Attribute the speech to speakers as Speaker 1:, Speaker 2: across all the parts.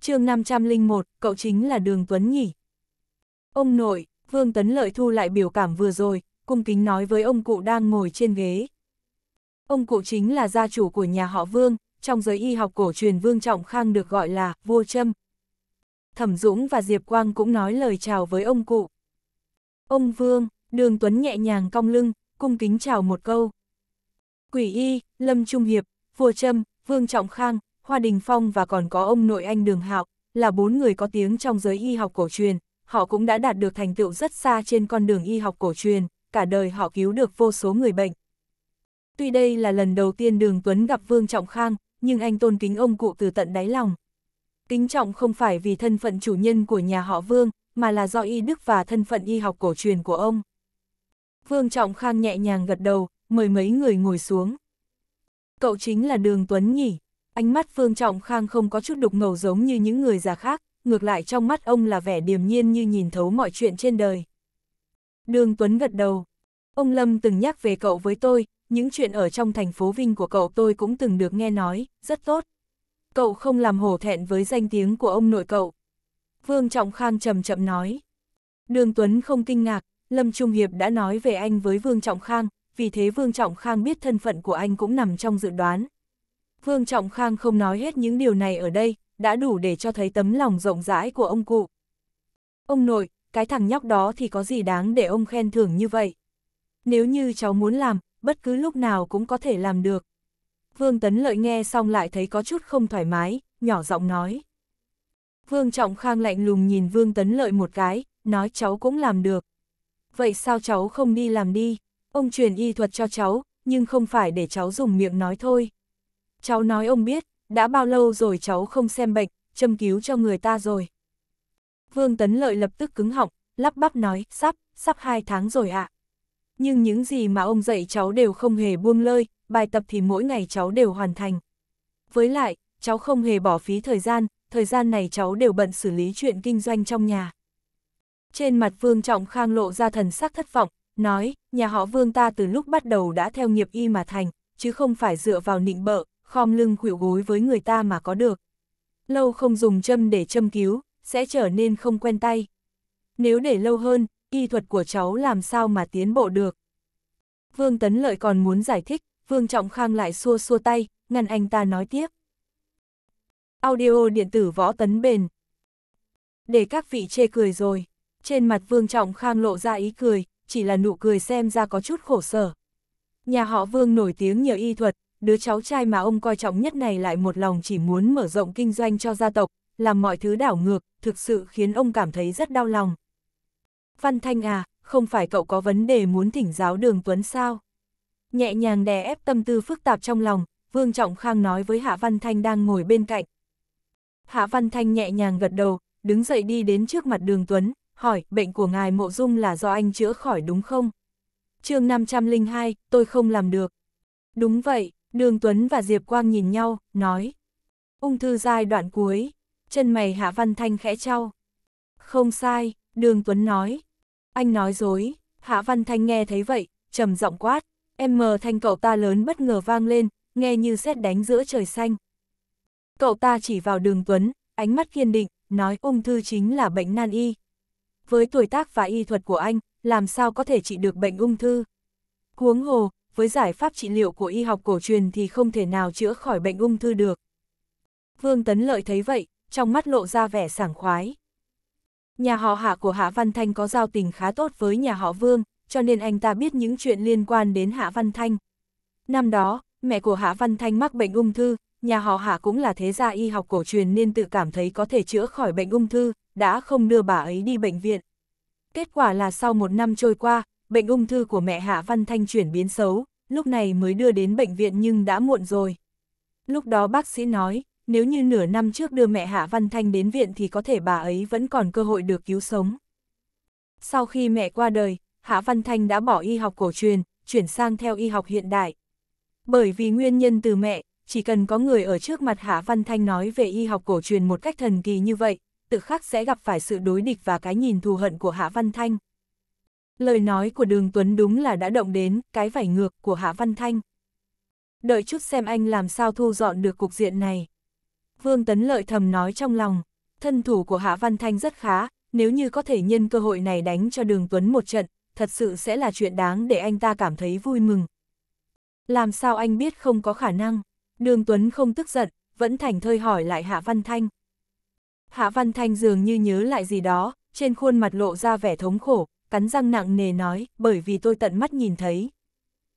Speaker 1: chương 501, cậu chính là Đường Tuấn nhỉ? Ông nội, Vương Tấn Lợi thu lại biểu cảm vừa rồi, cung kính nói với ông cụ đang ngồi trên ghế. Ông cụ chính là gia chủ của nhà họ Vương, trong giới y học cổ truyền Vương Trọng Khang được gọi là vua trâm Thẩm Dũng và Diệp Quang cũng nói lời chào với ông cụ. Ông Vương, Đường Tuấn nhẹ nhàng cong lưng, cung kính chào một câu. Quỷ y, Lâm Trung Hiệp, vua trâm Vương Trọng Khang, Hoa Đình Phong và còn có ông nội anh Đường Hạo, là bốn người có tiếng trong giới y học cổ truyền, họ cũng đã đạt được thành tựu rất xa trên con đường y học cổ truyền, cả đời họ cứu được vô số người bệnh. Tuy đây là lần đầu tiên Đường Tuấn gặp Vương Trọng Khang, nhưng anh tôn kính ông cụ từ tận đáy lòng. Kính trọng không phải vì thân phận chủ nhân của nhà họ Vương, mà là do y đức và thân phận y học cổ truyền của ông. Vương Trọng Khang nhẹ nhàng gật đầu, mời mấy người ngồi xuống. Cậu chính là Đường Tuấn nhỉ? Ánh mắt Phương Trọng Khang không có chút đục ngầu giống như những người già khác, ngược lại trong mắt ông là vẻ điềm nhiên như nhìn thấu mọi chuyện trên đời. Đường Tuấn gật đầu. Ông Lâm từng nhắc về cậu với tôi, những chuyện ở trong thành phố Vinh của cậu tôi cũng từng được nghe nói, rất tốt. Cậu không làm hổ thẹn với danh tiếng của ông nội cậu. Vương Trọng Khang chậm chậm nói. Đường Tuấn không kinh ngạc, Lâm Trung Hiệp đã nói về anh với Vương Trọng Khang, vì thế Vương Trọng Khang biết thân phận của anh cũng nằm trong dự đoán, Phương Trọng Khang không nói hết những điều này ở đây, đã đủ để cho thấy tấm lòng rộng rãi của ông cụ. Ông nội, cái thằng nhóc đó thì có gì đáng để ông khen thưởng như vậy? Nếu như cháu muốn làm, bất cứ lúc nào cũng có thể làm được. Vương Tấn Lợi nghe xong lại thấy có chút không thoải mái, nhỏ giọng nói. Vương Trọng Khang lạnh lùng nhìn Vương Tấn Lợi một cái, nói cháu cũng làm được. Vậy sao cháu không đi làm đi? Ông truyền y thuật cho cháu, nhưng không phải để cháu dùng miệng nói thôi. Cháu nói ông biết, đã bao lâu rồi cháu không xem bệnh, châm cứu cho người ta rồi. Vương Tấn Lợi lập tức cứng họng, lắp bắp nói, sắp, sắp hai tháng rồi ạ. À. Nhưng những gì mà ông dạy cháu đều không hề buông lơi, bài tập thì mỗi ngày cháu đều hoàn thành. Với lại, cháu không hề bỏ phí thời gian, thời gian này cháu đều bận xử lý chuyện kinh doanh trong nhà. Trên mặt Vương Trọng Khang lộ ra thần sắc thất vọng, nói, nhà họ Vương ta từ lúc bắt đầu đã theo nghiệp y mà thành, chứ không phải dựa vào nịnh bợ, khom lưng khuỵu gối với người ta mà có được. Lâu không dùng châm để châm cứu, sẽ trở nên không quen tay. Nếu để lâu hơn, y thuật của cháu làm sao mà tiến bộ được. Vương Tấn Lợi còn muốn giải thích, Vương Trọng Khang lại xua xua tay, ngăn anh ta nói tiếp. Audio điện tử võ tấn bền. Để các vị chê cười rồi, trên mặt Vương Trọng Khang lộ ra ý cười, chỉ là nụ cười xem ra có chút khổ sở. Nhà họ Vương nổi tiếng nhờ y thuật, đứa cháu trai mà ông coi trọng nhất này lại một lòng chỉ muốn mở rộng kinh doanh cho gia tộc, làm mọi thứ đảo ngược, thực sự khiến ông cảm thấy rất đau lòng. Văn Thanh à, không phải cậu có vấn đề muốn thỉnh giáo đường Tuấn sao? Nhẹ nhàng đè ép tâm tư phức tạp trong lòng, Vương Trọng Khang nói với Hạ Văn Thanh đang ngồi bên cạnh. Hạ Văn Thanh nhẹ nhàng gật đầu, đứng dậy đi đến trước mặt đường Tuấn, hỏi bệnh của ngài mộ dung là do anh chữa khỏi đúng không? chương 502, tôi không làm được. Đúng vậy, Đường Tuấn và Diệp Quang nhìn nhau, nói. Ung thư giai đoạn cuối, chân mày Hạ Văn Thanh khẽ trao. Không sai, Đường Tuấn nói. Anh nói dối, Hạ Văn Thanh nghe thấy vậy, trầm giọng quát. Em mờ thanh cậu ta lớn bất ngờ vang lên, nghe như xét đánh giữa trời xanh. Cậu ta chỉ vào đường Tuấn, ánh mắt kiên định, nói ung thư chính là bệnh nan y. Với tuổi tác và y thuật của anh, làm sao có thể trị được bệnh ung thư? Huống hồ, với giải pháp trị liệu của y học cổ truyền thì không thể nào chữa khỏi bệnh ung thư được. Vương Tấn Lợi thấy vậy, trong mắt lộ ra vẻ sảng khoái. Nhà họ Hạ của Hạ Văn Thanh có giao tình khá tốt với nhà họ Vương, cho nên anh ta biết những chuyện liên quan đến Hạ Văn Thanh. Năm đó, mẹ của Hạ Văn Thanh mắc bệnh ung thư, nhà họ Hạ cũng là thế gia y học cổ truyền nên tự cảm thấy có thể chữa khỏi bệnh ung thư, đã không đưa bà ấy đi bệnh viện. Kết quả là sau một năm trôi qua, bệnh ung thư của mẹ Hạ Văn Thanh chuyển biến xấu, lúc này mới đưa đến bệnh viện nhưng đã muộn rồi. Lúc đó bác sĩ nói, nếu như nửa năm trước đưa mẹ Hạ Văn Thanh đến viện thì có thể bà ấy vẫn còn cơ hội được cứu sống. Sau khi mẹ qua đời, Hạ Văn Thanh đã bỏ y học cổ truyền, chuyển sang theo y học hiện đại. Bởi vì nguyên nhân từ mẹ, chỉ cần có người ở trước mặt Hạ Văn Thanh nói về y học cổ truyền một cách thần kỳ như vậy, tự khắc sẽ gặp phải sự đối địch và cái nhìn thù hận của Hạ Văn Thanh. Lời nói của Đường Tuấn đúng là đã động đến cái vải ngược của Hạ Văn Thanh. Đợi chút xem anh làm sao thu dọn được cục diện này. Vương Tấn Lợi thầm nói trong lòng, thân thủ của Hạ Văn Thanh rất khá, nếu như có thể nhân cơ hội này đánh cho Đường Tuấn một trận, thật sự sẽ là chuyện đáng để anh ta cảm thấy vui mừng. Làm sao anh biết không có khả năng? Đường Tuấn không tức giận, vẫn thành thơi hỏi lại Hạ Văn Thanh. Hạ Văn Thanh dường như nhớ lại gì đó, trên khuôn mặt lộ ra vẻ thống khổ, cắn răng nặng nề nói, bởi vì tôi tận mắt nhìn thấy.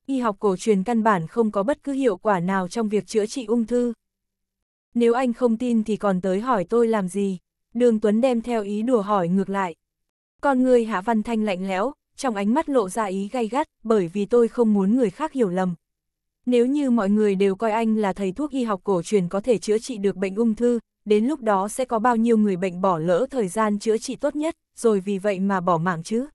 Speaker 1: Y học cổ truyền căn bản không có bất cứ hiệu quả nào trong việc chữa trị ung thư. Nếu anh không tin thì còn tới hỏi tôi làm gì? Đường Tuấn đem theo ý đùa hỏi ngược lại. Con người Hạ Văn Thanh lạnh lẽo, trong ánh mắt lộ ra ý gay gắt, bởi vì tôi không muốn người khác hiểu lầm. Nếu như mọi người đều coi anh là thầy thuốc y học cổ truyền có thể chữa trị được bệnh ung thư, đến lúc đó sẽ có bao nhiêu người bệnh bỏ lỡ thời gian chữa trị tốt nhất, rồi vì vậy mà bỏ mạng chứ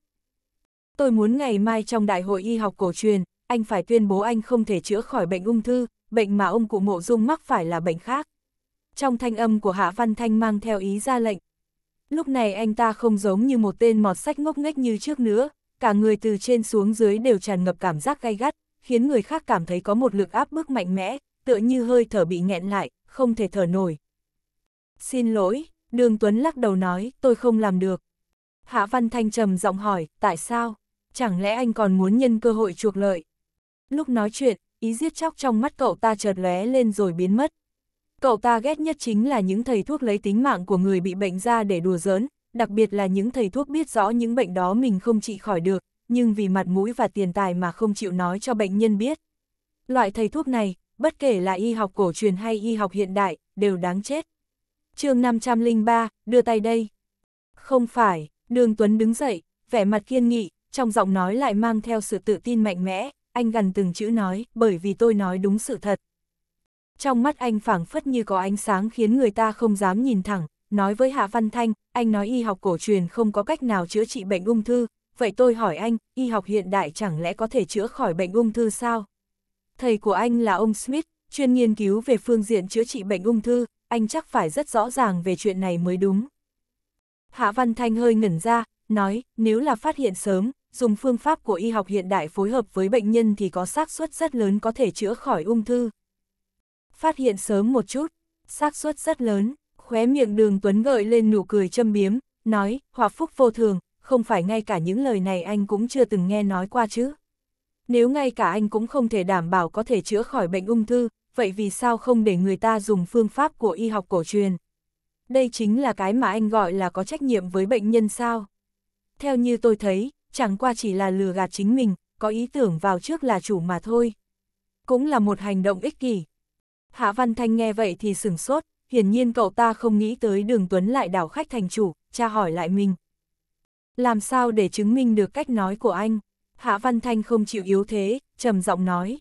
Speaker 1: tôi muốn ngày mai trong Đại hội Y học cổ truyền, anh phải tuyên bố anh không thể chữa khỏi bệnh ung thư, bệnh mà ông cụ mộ dung mắc phải là bệnh khác. Trong thanh âm của Hạ Văn Thanh mang theo ý ra lệnh. Lúc này anh ta không giống như một tên mọt sách ngốc nghếch như trước nữa, cả người từ trên xuống dưới đều tràn ngập cảm giác gay gắt, khiến người khác cảm thấy có một lực áp bức mạnh mẽ, tựa như hơi thở bị nghẹn lại, không thể thở nổi. Xin lỗi, Đường Tuấn lắc đầu nói, tôi không làm được. Hạ Văn Thanh trầm giọng hỏi, tại sao? chẳng lẽ anh còn muốn nhân cơ hội chuộc lợi. Lúc nói chuyện, ý giết chóc trong mắt cậu ta chợt lóe lên rồi biến mất. Cậu ta ghét nhất chính là những thầy thuốc lấy tính mạng của người bị bệnh ra để đùa giỡn, đặc biệt là những thầy thuốc biết rõ những bệnh đó mình không trị khỏi được, nhưng vì mặt mũi và tiền tài mà không chịu nói cho bệnh nhân biết. Loại thầy thuốc này, bất kể là y học cổ truyền hay y học hiện đại, đều đáng chết. chương 503, đưa tay đây. Không phải, đường Tuấn đứng dậy, vẻ mặt kiên nghị, trong giọng nói lại mang theo sự tự tin mạnh mẽ, anh gần từng chữ nói, bởi vì tôi nói đúng sự thật. Trong mắt anh phảng phất như có ánh sáng khiến người ta không dám nhìn thẳng, nói với Hạ Văn Thanh, anh nói y học cổ truyền không có cách nào chữa trị bệnh ung thư, vậy tôi hỏi anh, y học hiện đại chẳng lẽ có thể chữa khỏi bệnh ung thư sao? Thầy của anh là ông Smith, chuyên nghiên cứu về phương diện chữa trị bệnh ung thư, anh chắc phải rất rõ ràng về chuyện này mới đúng. Hạ Văn Thanh hơi ngẩn ra, nói, nếu là phát hiện sớm, dùng phương pháp của y học hiện đại phối hợp với bệnh nhân thì có xác suất rất lớn có thể chữa khỏi ung thư. Phát hiện sớm một chút, xác suất rất lớn, khóe miệng đường Tuấn gợi lên nụ cười châm biếm, nói, hòa phúc vô thường, không phải ngay cả những lời này anh cũng chưa từng nghe nói qua chứ. Nếu ngay cả anh cũng không thể đảm bảo có thể chữa khỏi bệnh ung thư, vậy vì sao không để người ta dùng phương pháp của y học cổ truyền? Đây chính là cái mà anh gọi là có trách nhiệm với bệnh nhân sao? Theo như tôi thấy, chẳng qua chỉ là lừa gạt chính mình, có ý tưởng vào trước là chủ mà thôi. Cũng là một hành động ích kỷ. Hạ Văn Thanh nghe vậy thì sửng sốt, hiển nhiên cậu ta không nghĩ tới đường Tuấn lại đảo khách thành chủ, cha hỏi lại mình. Làm sao để chứng minh được cách nói của anh? Hạ Văn Thanh không chịu yếu thế, trầm giọng nói.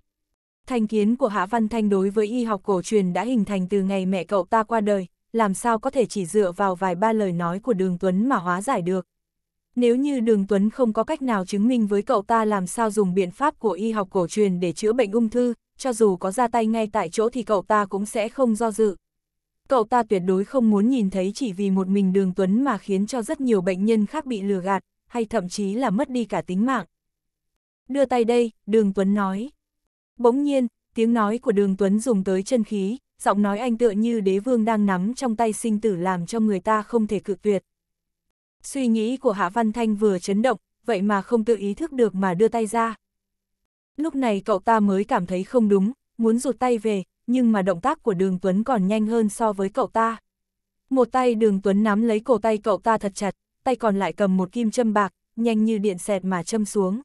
Speaker 1: Thành kiến của Hạ Văn Thanh đối với y học cổ truyền đã hình thành từ ngày mẹ cậu ta qua đời, làm sao có thể chỉ dựa vào vài ba lời nói của đường Tuấn mà hóa giải được. Nếu như Đường Tuấn không có cách nào chứng minh với cậu ta làm sao dùng biện pháp của y học cổ truyền để chữa bệnh ung thư, cho dù có ra tay ngay tại chỗ thì cậu ta cũng sẽ không do dự. Cậu ta tuyệt đối không muốn nhìn thấy chỉ vì một mình Đường Tuấn mà khiến cho rất nhiều bệnh nhân khác bị lừa gạt, hay thậm chí là mất đi cả tính mạng. Đưa tay đây, Đường Tuấn nói. Bỗng nhiên, tiếng nói của Đường Tuấn dùng tới chân khí, giọng nói anh tựa như đế vương đang nắm trong tay sinh tử làm cho người ta không thể cự tuyệt. Suy nghĩ của Hạ Văn Thanh vừa chấn động, vậy mà không tự ý thức được mà đưa tay ra. Lúc này cậu ta mới cảm thấy không đúng, muốn rụt tay về, nhưng mà động tác của Đường Tuấn còn nhanh hơn so với cậu ta. Một tay Đường Tuấn nắm lấy cổ tay cậu ta thật chặt, tay còn lại cầm một kim châm bạc, nhanh như điện xẹt mà châm xuống.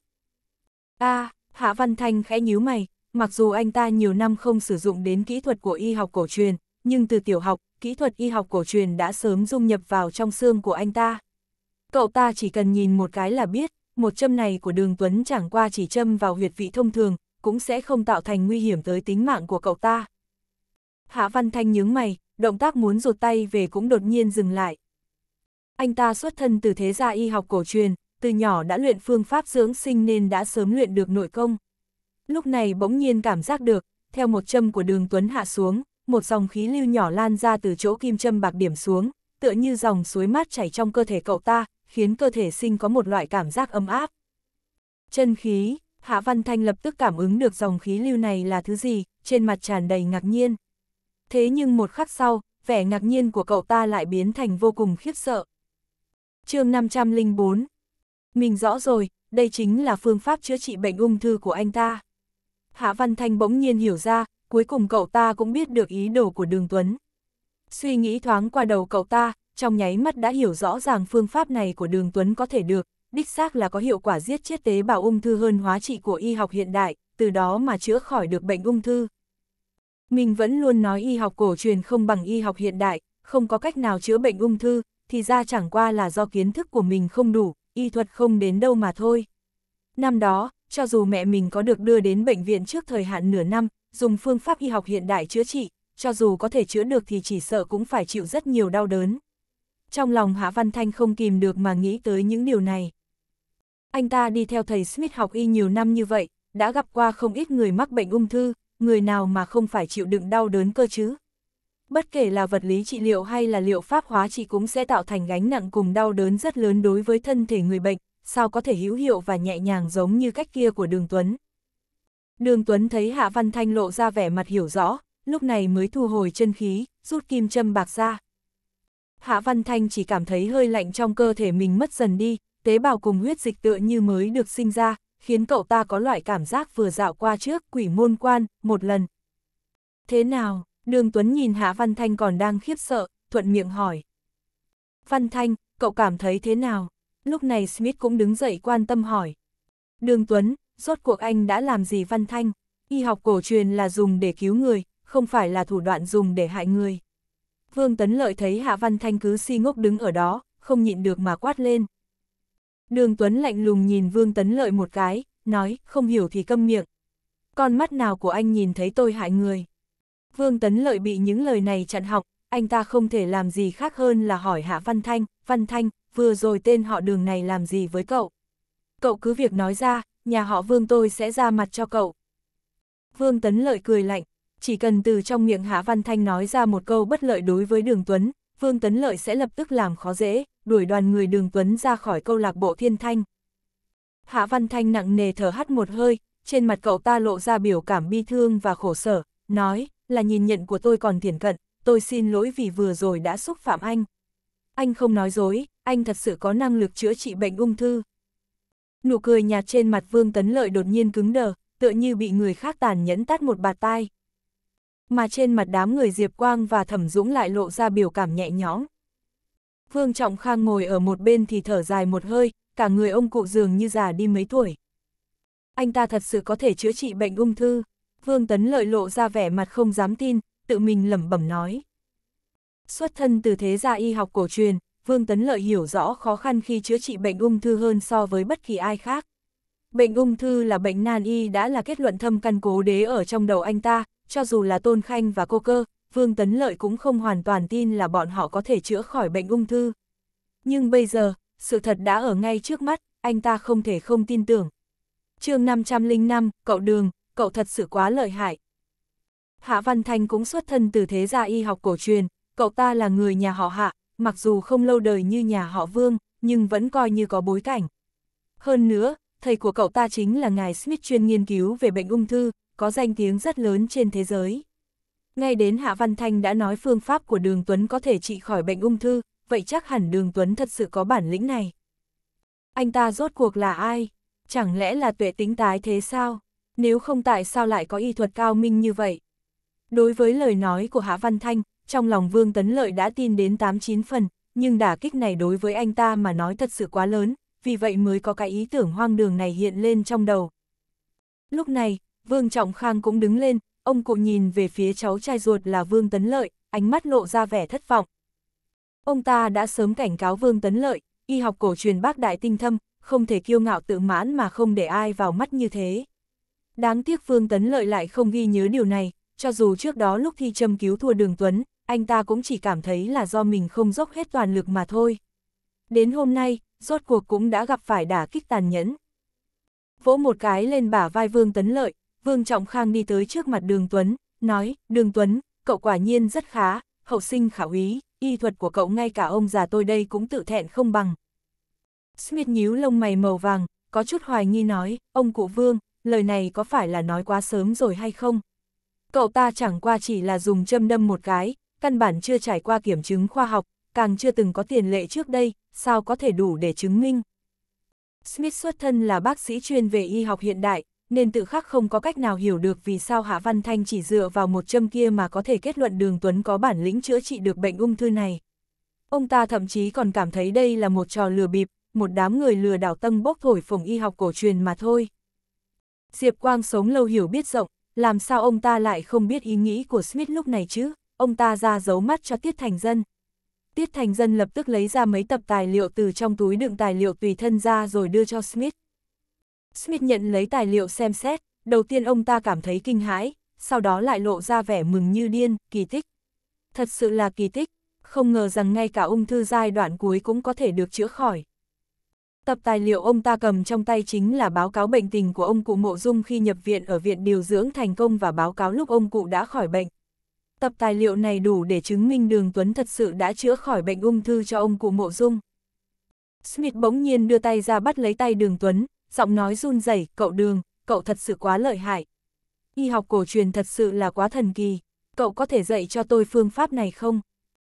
Speaker 1: A, à, Hạ Văn Thanh khẽ nhíu mày, mặc dù anh ta nhiều năm không sử dụng đến kỹ thuật của y học cổ truyền, nhưng từ tiểu học, kỹ thuật y học cổ truyền đã sớm dung nhập vào trong xương của anh ta. Cậu ta chỉ cần nhìn một cái là biết, một châm này của đường Tuấn chẳng qua chỉ châm vào huyệt vị thông thường, cũng sẽ không tạo thành nguy hiểm tới tính mạng của cậu ta. Hạ Văn Thanh nhướng mày, động tác muốn rụt tay về cũng đột nhiên dừng lại. Anh ta xuất thân từ thế gia y học cổ truyền, từ nhỏ đã luyện phương pháp dưỡng sinh nên đã sớm luyện được nội công. Lúc này bỗng nhiên cảm giác được, theo một châm của đường Tuấn hạ xuống, một dòng khí lưu nhỏ lan ra từ chỗ kim châm bạc điểm xuống, tựa như dòng suối mát chảy trong cơ thể cậu ta, khiến cơ thể sinh có một loại cảm giác ấm áp. Chân khí, Hạ Văn Thanh lập tức cảm ứng được dòng khí lưu này là thứ gì, trên mặt tràn đầy ngạc nhiên. Thế nhưng một khắc sau, vẻ ngạc nhiên của cậu ta lại biến thành vô cùng khiếp sợ. chương 504 Mình rõ rồi, đây chính là phương pháp chữa trị bệnh ung thư của anh ta. Hạ Văn Thanh bỗng nhiên hiểu ra, cuối cùng cậu ta cũng biết được ý đồ của Đường Tuấn. Suy nghĩ thoáng qua đầu cậu ta, trong nháy mắt đã hiểu rõ ràng phương pháp này của đường Tuấn có thể được, đích xác là có hiệu quả giết chết tế bào ung thư hơn hóa trị của y học hiện đại, từ đó mà chữa khỏi được bệnh ung thư. Mình vẫn luôn nói y học cổ truyền không bằng y học hiện đại, không có cách nào chữa bệnh ung thư, thì ra chẳng qua là do kiến thức của mình không đủ, y thuật không đến đâu mà thôi. Năm đó, cho dù mẹ mình có được đưa đến bệnh viện trước thời hạn nửa năm, dùng phương pháp y học hiện đại chữa trị, cho dù có thể chữa được thì chỉ sợ cũng phải chịu rất nhiều đau đớn trong lòng Hạ Văn Thanh không kìm được mà nghĩ tới những điều này. Anh ta đi theo thầy Smith học y nhiều năm như vậy, đã gặp qua không ít người mắc bệnh ung thư, người nào mà không phải chịu đựng đau đớn cơ chứ. Bất kể là vật lý trị liệu hay là liệu pháp hóa trị cũng sẽ tạo thành gánh nặng cùng đau đớn rất lớn đối với thân thể người bệnh, sao có thể hữu hiệu và nhẹ nhàng giống như cách kia của Đường Tuấn. Đường Tuấn thấy Hạ Văn Thanh lộ ra vẻ mặt hiểu rõ, lúc này mới thu hồi chân khí, rút kim châm bạc ra. Hạ Văn Thanh chỉ cảm thấy hơi lạnh trong cơ thể mình mất dần đi, tế bào cùng huyết dịch tựa như mới được sinh ra, khiến cậu ta có loại cảm giác vừa dạo qua trước quỷ môn quan, một lần. Thế nào, Đường Tuấn nhìn Hạ Văn Thanh còn đang khiếp sợ, thuận miệng hỏi. Văn Thanh, cậu cảm thấy thế nào? Lúc này Smith cũng đứng dậy quan tâm hỏi. Đường Tuấn, rốt cuộc anh đã làm gì Văn Thanh? Y học cổ truyền là dùng để cứu người, không phải là thủ đoạn dùng để hại người. Vương Tấn Lợi thấy Hạ Văn Thanh cứ si ngốc đứng ở đó, không nhịn được mà quát lên. Đường Tuấn lạnh lùng nhìn Vương Tấn Lợi một cái, nói, không hiểu thì câm miệng. Con mắt nào của anh nhìn thấy tôi hại người. Vương Tấn Lợi bị những lời này chặn học, anh ta không thể làm gì khác hơn là hỏi Hạ Văn Thanh, Văn Thanh, vừa rồi tên họ đường này làm gì với cậu. Cậu cứ việc nói ra, nhà họ Vương tôi sẽ ra mặt cho cậu. Vương Tấn Lợi cười lạnh, chỉ cần từ trong miệng Hạ Văn Thanh nói ra một câu bất lợi đối với Đường Tuấn, Vương Tấn Lợi sẽ lập tức làm khó dễ, đuổi đoàn người Đường Tuấn ra khỏi câu lạc bộ Thiên Thanh. Hạ Văn Thanh nặng nề thở hắt một hơi, trên mặt cậu ta lộ ra biểu cảm bi thương và khổ sở, nói, là nhìn nhận của tôi còn thiển cận, tôi xin lỗi vì vừa rồi đã xúc phạm anh. Anh không nói dối, anh thật sự có năng lực chữa trị bệnh ung thư. Nụ cười nhạt trên mặt Vương Tấn Lợi đột nhiên cứng đờ, tựa như bị người khác tàn nhẫn tát một bạt tai mà trên mặt đám người Diệp Quang và Thẩm Dũng lại lộ ra biểu cảm nhẹ nhõm. Vương Trọng Khang ngồi ở một bên thì thở dài một hơi, cả người ông cụ dường như già đi mấy tuổi. Anh ta thật sự có thể chữa trị bệnh ung thư. Vương Tấn lợi lộ ra vẻ mặt không dám tin, tự mình lẩm bẩm nói. Xuất thân từ thế gia y học cổ truyền, Vương Tấn Lợi hiểu rõ khó khăn khi chữa trị bệnh ung thư hơn so với bất kỳ ai khác. Bệnh ung thư là bệnh nan y đã là kết luận thâm căn cố đế ở trong đầu anh ta, cho dù là Tôn Khanh và cô cơ, Vương Tấn Lợi cũng không hoàn toàn tin là bọn họ có thể chữa khỏi bệnh ung thư. Nhưng bây giờ, sự thật đã ở ngay trước mắt, anh ta không thể không tin tưởng. chương 505, cậu Đường, cậu thật sự quá lợi hại. Hạ Văn Thanh cũng xuất thân từ thế gia y học cổ truyền, cậu ta là người nhà họ Hạ, mặc dù không lâu đời như nhà họ Vương, nhưng vẫn coi như có bối cảnh. Hơn nữa, thầy của cậu ta chính là ngài Smith chuyên nghiên cứu về bệnh ung thư, có danh tiếng rất lớn trên thế giới. Ngay đến Hạ Văn Thanh đã nói phương pháp của Đường Tuấn có thể trị khỏi bệnh ung thư, vậy chắc hẳn Đường Tuấn thật sự có bản lĩnh này. Anh ta rốt cuộc là ai? Chẳng lẽ là tuệ tính tái thế sao? Nếu không tại sao lại có y thuật cao minh như vậy? Đối với lời nói của Hạ Văn Thanh, trong lòng Vương Tấn Lợi đã tin đến 89 phần, nhưng đả kích này đối với anh ta mà nói thật sự quá lớn, vì vậy mới có cái ý tưởng hoang đường này hiện lên trong đầu. Lúc này, Vương Trọng Khang cũng đứng lên, ông cụ nhìn về phía cháu trai ruột là Vương Tấn Lợi, ánh mắt lộ ra vẻ thất vọng. Ông ta đã sớm cảnh cáo Vương Tấn Lợi, y học cổ truyền bác đại tinh thâm, không thể kiêu ngạo tự mãn mà không để ai vào mắt như thế. Đáng tiếc Vương Tấn Lợi lại không ghi nhớ điều này, cho dù trước đó lúc thi châm cứu thua đường Tuấn, anh ta cũng chỉ cảm thấy là do mình không dốc hết toàn lực mà thôi. Đến hôm nay, rốt cuộc cũng đã gặp phải đả kích tàn nhẫn. Vỗ một cái lên bả vai Vương Tấn Lợi, Vương Trọng Khang đi tới trước mặt Đường Tuấn, nói, Đường Tuấn, cậu quả nhiên rất khá, hậu sinh khả úy, y thuật của cậu ngay cả ông già tôi đây cũng tự thẹn không bằng. Smith nhíu lông mày màu vàng, có chút hoài nghi nói, ông cụ Vương, lời này có phải là nói quá sớm rồi hay không? Cậu ta chẳng qua chỉ là dùng châm đâm một cái, căn bản chưa trải qua kiểm chứng khoa học, càng chưa từng có tiền lệ trước đây, sao có thể đủ để chứng minh. Smith xuất thân là bác sĩ chuyên về y học hiện đại, nên tự khắc không có cách nào hiểu được vì sao Hạ Văn Thanh chỉ dựa vào một châm kia mà có thể kết luận Đường Tuấn có bản lĩnh chữa trị được bệnh ung thư này. Ông ta thậm chí còn cảm thấy đây là một trò lừa bịp, một đám người lừa đảo tâm bốc thổi phồng y học cổ truyền mà thôi. Diệp Quang sống lâu hiểu biết rộng, làm sao ông ta lại không biết ý nghĩ của Smith lúc này chứ, ông ta ra giấu mắt cho Tiết Thành Dân. Tiết Thành Dân lập tức lấy ra mấy tập tài liệu từ trong túi đựng tài liệu tùy thân ra rồi đưa cho Smith. Smith nhận lấy tài liệu xem xét, đầu tiên ông ta cảm thấy kinh hãi, sau đó lại lộ ra vẻ mừng như điên, kỳ tích. Thật sự là kỳ tích, không ngờ rằng ngay cả ung thư giai đoạn cuối cũng có thể được chữa khỏi. Tập tài liệu ông ta cầm trong tay chính là báo cáo bệnh tình của ông cụ Mộ Dung khi nhập viện ở viện điều dưỡng thành công và báo cáo lúc ông cụ đã khỏi bệnh. Tập tài liệu này đủ để chứng minh Đường Tuấn thật sự đã chữa khỏi bệnh ung thư cho ông cụ Mộ Dung. Smith bỗng nhiên đưa tay ra bắt lấy tay Đường Tuấn, giọng nói run rẩy, cậu đường, cậu thật sự quá lợi hại. Y học cổ truyền thật sự là quá thần kỳ, cậu có thể dạy cho tôi phương pháp này không?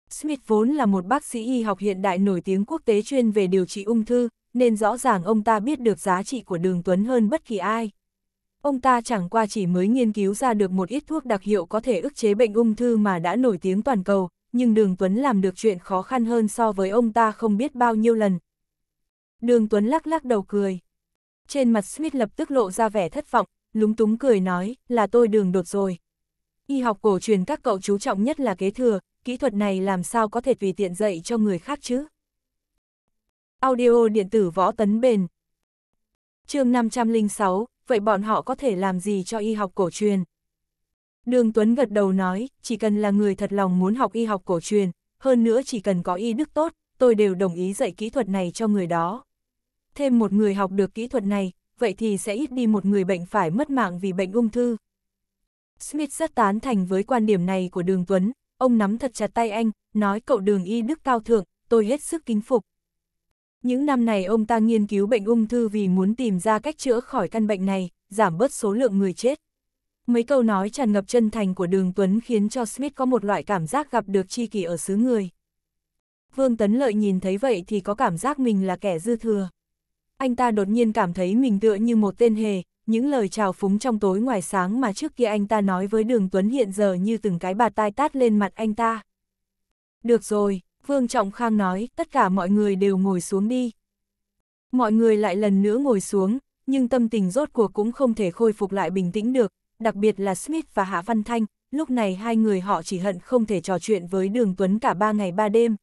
Speaker 1: Smith vốn là một bác sĩ y học hiện đại nổi tiếng quốc tế chuyên về điều trị ung thư, nên rõ ràng ông ta biết được giá trị của đường Tuấn hơn bất kỳ ai. Ông ta chẳng qua chỉ mới nghiên cứu ra được một ít thuốc đặc hiệu có thể ức chế bệnh ung thư mà đã nổi tiếng toàn cầu, nhưng đường Tuấn làm được chuyện khó khăn hơn so với ông ta không biết bao nhiêu lần. Đường Tuấn lắc lắc đầu cười. Trên mặt Smith lập tức lộ ra vẻ thất vọng, lúng túng cười nói, là tôi đường đột rồi. Y học cổ truyền các cậu chú trọng nhất là kế thừa, kỹ thuật này làm sao có thể tùy tiện dạy cho người khác chứ. Audio điện tử võ tấn bền chương 506, vậy bọn họ có thể làm gì cho y học cổ truyền? Đường Tuấn gật đầu nói, chỉ cần là người thật lòng muốn học y học cổ truyền, hơn nữa chỉ cần có y đức tốt, tôi đều đồng ý dạy kỹ thuật này cho người đó thêm một người học được kỹ thuật này, vậy thì sẽ ít đi một người bệnh phải mất mạng vì bệnh ung thư. Smith rất tán thành với quan điểm này của Đường Tuấn, ông nắm thật chặt tay anh, nói cậu Đường y đức cao thượng, tôi hết sức kính phục. Những năm này ông ta nghiên cứu bệnh ung thư vì muốn tìm ra cách chữa khỏi căn bệnh này, giảm bớt số lượng người chết. Mấy câu nói tràn ngập chân thành của Đường Tuấn khiến cho Smith có một loại cảm giác gặp được tri kỷ ở xứ người. Vương Tấn Lợi nhìn thấy vậy thì có cảm giác mình là kẻ dư thừa anh ta đột nhiên cảm thấy mình tựa như một tên hề, những lời chào phúng trong tối ngoài sáng mà trước kia anh ta nói với Đường Tuấn hiện giờ như từng cái bạt tai tát lên mặt anh ta. Được rồi, Vương Trọng Khang nói, tất cả mọi người đều ngồi xuống đi. Mọi người lại lần nữa ngồi xuống, nhưng tâm tình rốt cuộc cũng không thể khôi phục lại bình tĩnh được, đặc biệt là Smith và Hạ Văn Thanh, lúc này hai người họ chỉ hận không thể trò chuyện với Đường Tuấn cả ba ngày ba đêm,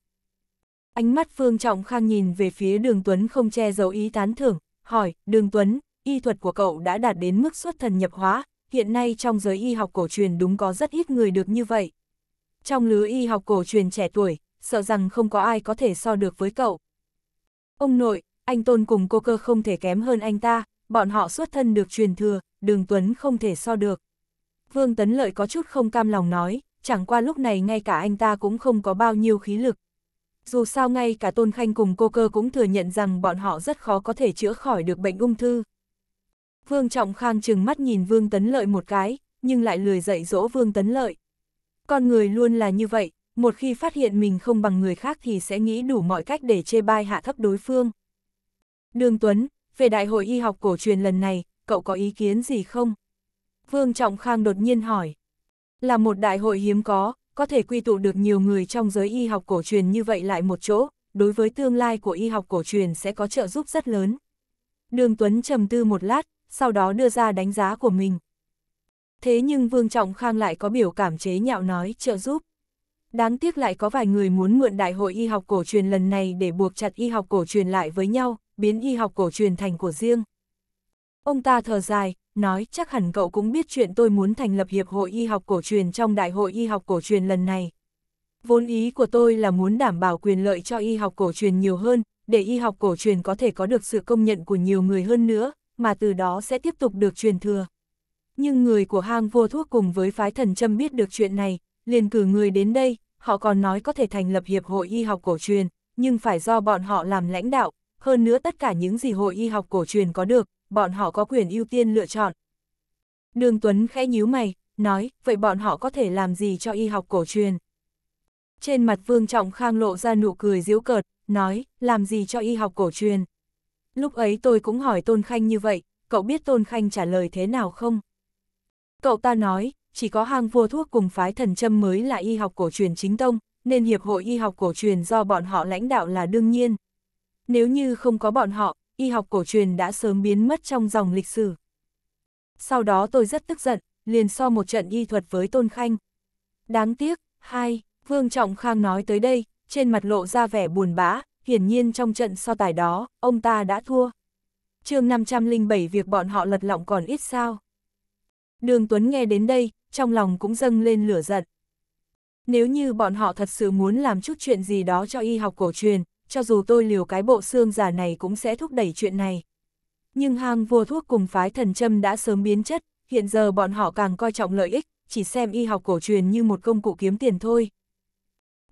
Speaker 1: Ánh mắt Phương Trọng Khang nhìn về phía Đường Tuấn không che giấu ý tán thưởng, hỏi, Đường Tuấn, y thuật của cậu đã đạt đến mức xuất thần nhập hóa, hiện nay trong giới y học cổ truyền đúng có rất ít người được như vậy. Trong lứa y học cổ truyền trẻ tuổi, sợ rằng không có ai có thể so được với cậu. Ông nội, anh Tôn cùng cô cơ không thể kém hơn anh ta, bọn họ xuất thân được truyền thừa, Đường Tuấn không thể so được. Vương Tấn Lợi có chút không cam lòng nói, chẳng qua lúc này ngay cả anh ta cũng không có bao nhiêu khí lực, dù sao ngay cả Tôn Khanh cùng cô cơ cũng thừa nhận rằng bọn họ rất khó có thể chữa khỏi được bệnh ung thư. Vương Trọng Khang chừng mắt nhìn Vương Tấn Lợi một cái, nhưng lại lười dạy dỗ Vương Tấn Lợi. Con người luôn là như vậy, một khi phát hiện mình không bằng người khác thì sẽ nghĩ đủ mọi cách để chê bai hạ thấp đối phương. Đường Tuấn, về Đại hội Y học cổ truyền lần này, cậu có ý kiến gì không? Vương Trọng Khang đột nhiên hỏi. Là một đại hội hiếm có, có thể quy tụ được nhiều người trong giới y học cổ truyền như vậy lại một chỗ, đối với tương lai của y học cổ truyền sẽ có trợ giúp rất lớn. Đường Tuấn trầm tư một lát, sau đó đưa ra đánh giá của mình. Thế nhưng Vương Trọng Khang lại có biểu cảm chế nhạo nói trợ giúp. Đáng tiếc lại có vài người muốn mượn đại hội y học cổ truyền lần này để buộc chặt y học cổ truyền lại với nhau, biến y học cổ truyền thành của riêng. Ông ta thở dài, nói chắc hẳn cậu cũng biết chuyện tôi muốn thành lập Hiệp hội Y học cổ truyền trong Đại hội Y học cổ truyền lần này. Vốn ý của tôi là muốn đảm bảo quyền lợi cho y học cổ truyền nhiều hơn, để y học cổ truyền có thể có được sự công nhận của nhiều người hơn nữa, mà từ đó sẽ tiếp tục được truyền thừa. Nhưng người của hang vô thuốc cùng với phái thần châm biết được chuyện này, liền cử người đến đây, họ còn nói có thể thành lập Hiệp hội Y học cổ truyền, nhưng phải do bọn họ làm lãnh đạo, hơn nữa tất cả những gì hội y học cổ truyền có được, bọn họ có quyền ưu tiên lựa chọn. Đường Tuấn khẽ nhíu mày, nói, vậy bọn họ có thể làm gì cho y học cổ truyền? Trên mặt Vương Trọng Khang lộ ra nụ cười giễu cợt, nói, làm gì cho y học cổ truyền? Lúc ấy tôi cũng hỏi Tôn Khanh như vậy, cậu biết Tôn Khanh trả lời thế nào không? Cậu ta nói, chỉ có hang vua thuốc cùng phái thần châm mới là y học cổ truyền chính tông, nên Hiệp hội Y học cổ truyền do bọn họ lãnh đạo là đương nhiên. Nếu như không có bọn họ, y học cổ truyền đã sớm biến mất trong dòng lịch sử. Sau đó tôi rất tức giận, liền so một trận y thuật với Tôn Khanh. Đáng tiếc, hai, Vương Trọng Khang nói tới đây, trên mặt lộ ra vẻ buồn bã, hiển nhiên trong trận so tài đó, ông ta đã thua. chương 507 việc bọn họ lật lọng còn ít sao. Đường Tuấn nghe đến đây, trong lòng cũng dâng lên lửa giận. Nếu như bọn họ thật sự muốn làm chút chuyện gì đó cho y học cổ truyền, cho dù tôi liều cái bộ xương giả này cũng sẽ thúc đẩy chuyện này. Nhưng hang vua thuốc cùng phái thần châm đã sớm biến chất, hiện giờ bọn họ càng coi trọng lợi ích, chỉ xem y học cổ truyền như một công cụ kiếm tiền thôi.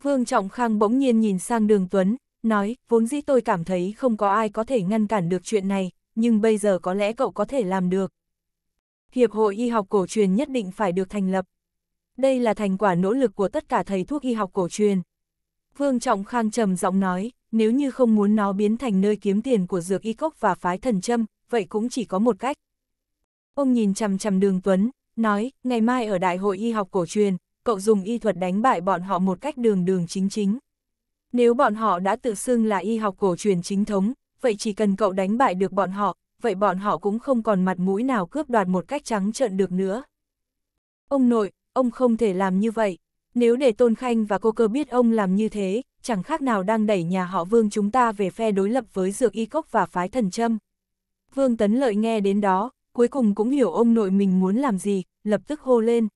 Speaker 1: Vương Trọng Khang bỗng nhiên nhìn sang đường Tuấn, nói, vốn dĩ tôi cảm thấy không có ai có thể ngăn cản được chuyện này, nhưng bây giờ có lẽ cậu có thể làm được. Hiệp hội y học cổ truyền nhất định phải được thành lập. Đây là thành quả nỗ lực của tất cả thầy thuốc y học cổ truyền, Vương Trọng Khang trầm giọng nói, nếu như không muốn nó biến thành nơi kiếm tiền của dược y cốc và phái thần châm, vậy cũng chỉ có một cách. Ông nhìn chằm chằm đường Tuấn, nói, ngày mai ở Đại hội Y học cổ truyền, cậu dùng y thuật đánh bại bọn họ một cách đường đường chính chính. Nếu bọn họ đã tự xưng là y học cổ truyền chính thống, vậy chỉ cần cậu đánh bại được bọn họ, vậy bọn họ cũng không còn mặt mũi nào cướp đoạt một cách trắng trợn được nữa. Ông nội, ông không thể làm như vậy, nếu để Tôn Khanh và cô cơ biết ông làm như thế, chẳng khác nào đang đẩy nhà họ Vương chúng ta về phe đối lập với dược y cốc và phái thần trâm Vương Tấn Lợi nghe đến đó, cuối cùng cũng hiểu ông nội mình muốn làm gì, lập tức hô lên.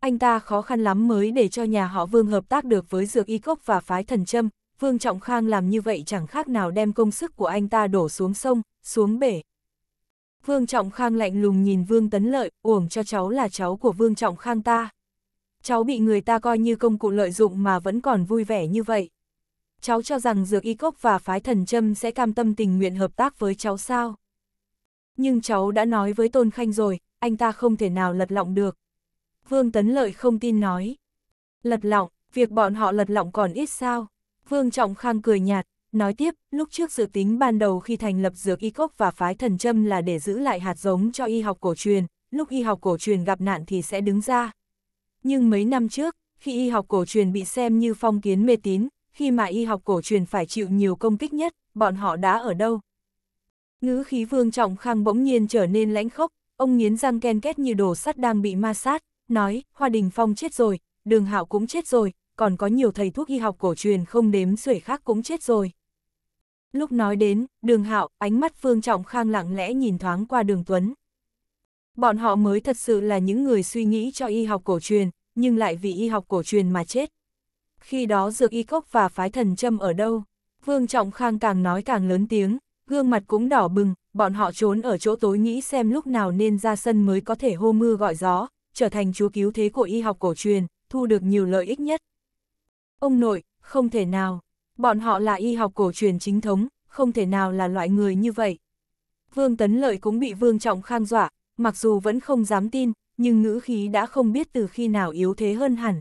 Speaker 1: Anh ta khó khăn lắm mới để cho nhà họ Vương hợp tác được với dược y cốc và phái thần trâm Vương Trọng Khang làm như vậy chẳng khác nào đem công sức của anh ta đổ xuống sông, xuống bể. Vương Trọng Khang lạnh lùng nhìn Vương Tấn Lợi, uổng cho cháu là cháu của Vương Trọng Khang ta. Cháu bị người ta coi như công cụ lợi dụng mà vẫn còn vui vẻ như vậy. Cháu cho rằng dược y cốc và phái thần trâm sẽ cam tâm tình nguyện hợp tác với cháu sao. Nhưng cháu đã nói với Tôn Khanh rồi, anh ta không thể nào lật lọng được. Vương Tấn Lợi không tin nói. Lật lọng, việc bọn họ lật lọng còn ít sao. Vương Trọng Khang cười nhạt, nói tiếp, lúc trước dự tính ban đầu khi thành lập dược y cốc và phái thần trâm là để giữ lại hạt giống cho y học cổ truyền, lúc y học cổ truyền gặp nạn thì sẽ đứng ra, nhưng mấy năm trước, khi y học cổ truyền bị xem như phong kiến mê tín, khi mà y học cổ truyền phải chịu nhiều công kích nhất, bọn họ đã ở đâu? Ngữ khí vương trọng khang bỗng nhiên trở nên lãnh khốc, ông nghiến răng ken két như đồ sắt đang bị ma sát, nói, Hoa Đình Phong chết rồi, Đường Hạo cũng chết rồi, còn có nhiều thầy thuốc y học cổ truyền không đếm xuể khác cũng chết rồi. Lúc nói đến, Đường Hạo, ánh mắt vương Trọng Khang lặng lẽ nhìn thoáng qua Đường Tuấn, Bọn họ mới thật sự là những người suy nghĩ cho y học cổ truyền, nhưng lại vì y học cổ truyền mà chết. Khi đó dược y cốc và phái thần châm ở đâu? Vương Trọng Khang càng nói càng lớn tiếng, gương mặt cũng đỏ bừng, bọn họ trốn ở chỗ tối nghĩ xem lúc nào nên ra sân mới có thể hô mưa gọi gió, trở thành chúa cứu thế của y học cổ truyền, thu được nhiều lợi ích nhất. Ông nội, không thể nào, bọn họ là y học cổ truyền chính thống, không thể nào là loại người như vậy. Vương Tấn Lợi cũng bị Vương Trọng Khang dọa, mặc dù vẫn không dám tin, nhưng ngữ khí đã không biết từ khi nào yếu thế hơn hẳn.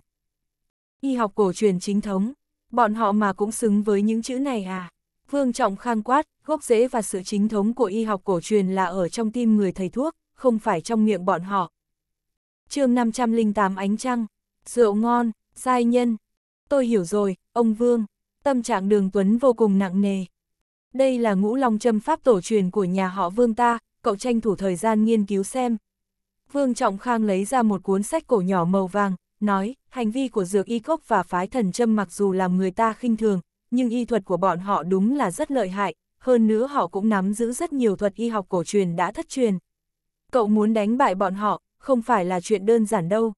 Speaker 1: Y học cổ truyền chính thống, bọn họ mà cũng xứng với những chữ này à? Vương Trọng Khang quát, gốc rễ và sự chính thống của y học cổ truyền là ở trong tim người thầy thuốc, không phải trong miệng bọn họ. chương 508 Ánh Trăng, Rượu Ngon, Giai Nhân. Tôi hiểu rồi, ông Vương. Tâm trạng đường Tuấn vô cùng nặng nề. Đây là ngũ long châm pháp tổ truyền của nhà họ Vương ta, cậu tranh thủ thời gian nghiên cứu xem. Vương Trọng Khang lấy ra một cuốn sách cổ nhỏ màu vàng, nói, hành vi của dược y cốc và phái thần châm mặc dù làm người ta khinh thường, nhưng y thuật của bọn họ đúng là rất lợi hại, hơn nữa họ cũng nắm giữ rất nhiều thuật y học cổ truyền đã thất truyền. Cậu muốn đánh bại bọn họ, không phải là chuyện đơn giản đâu.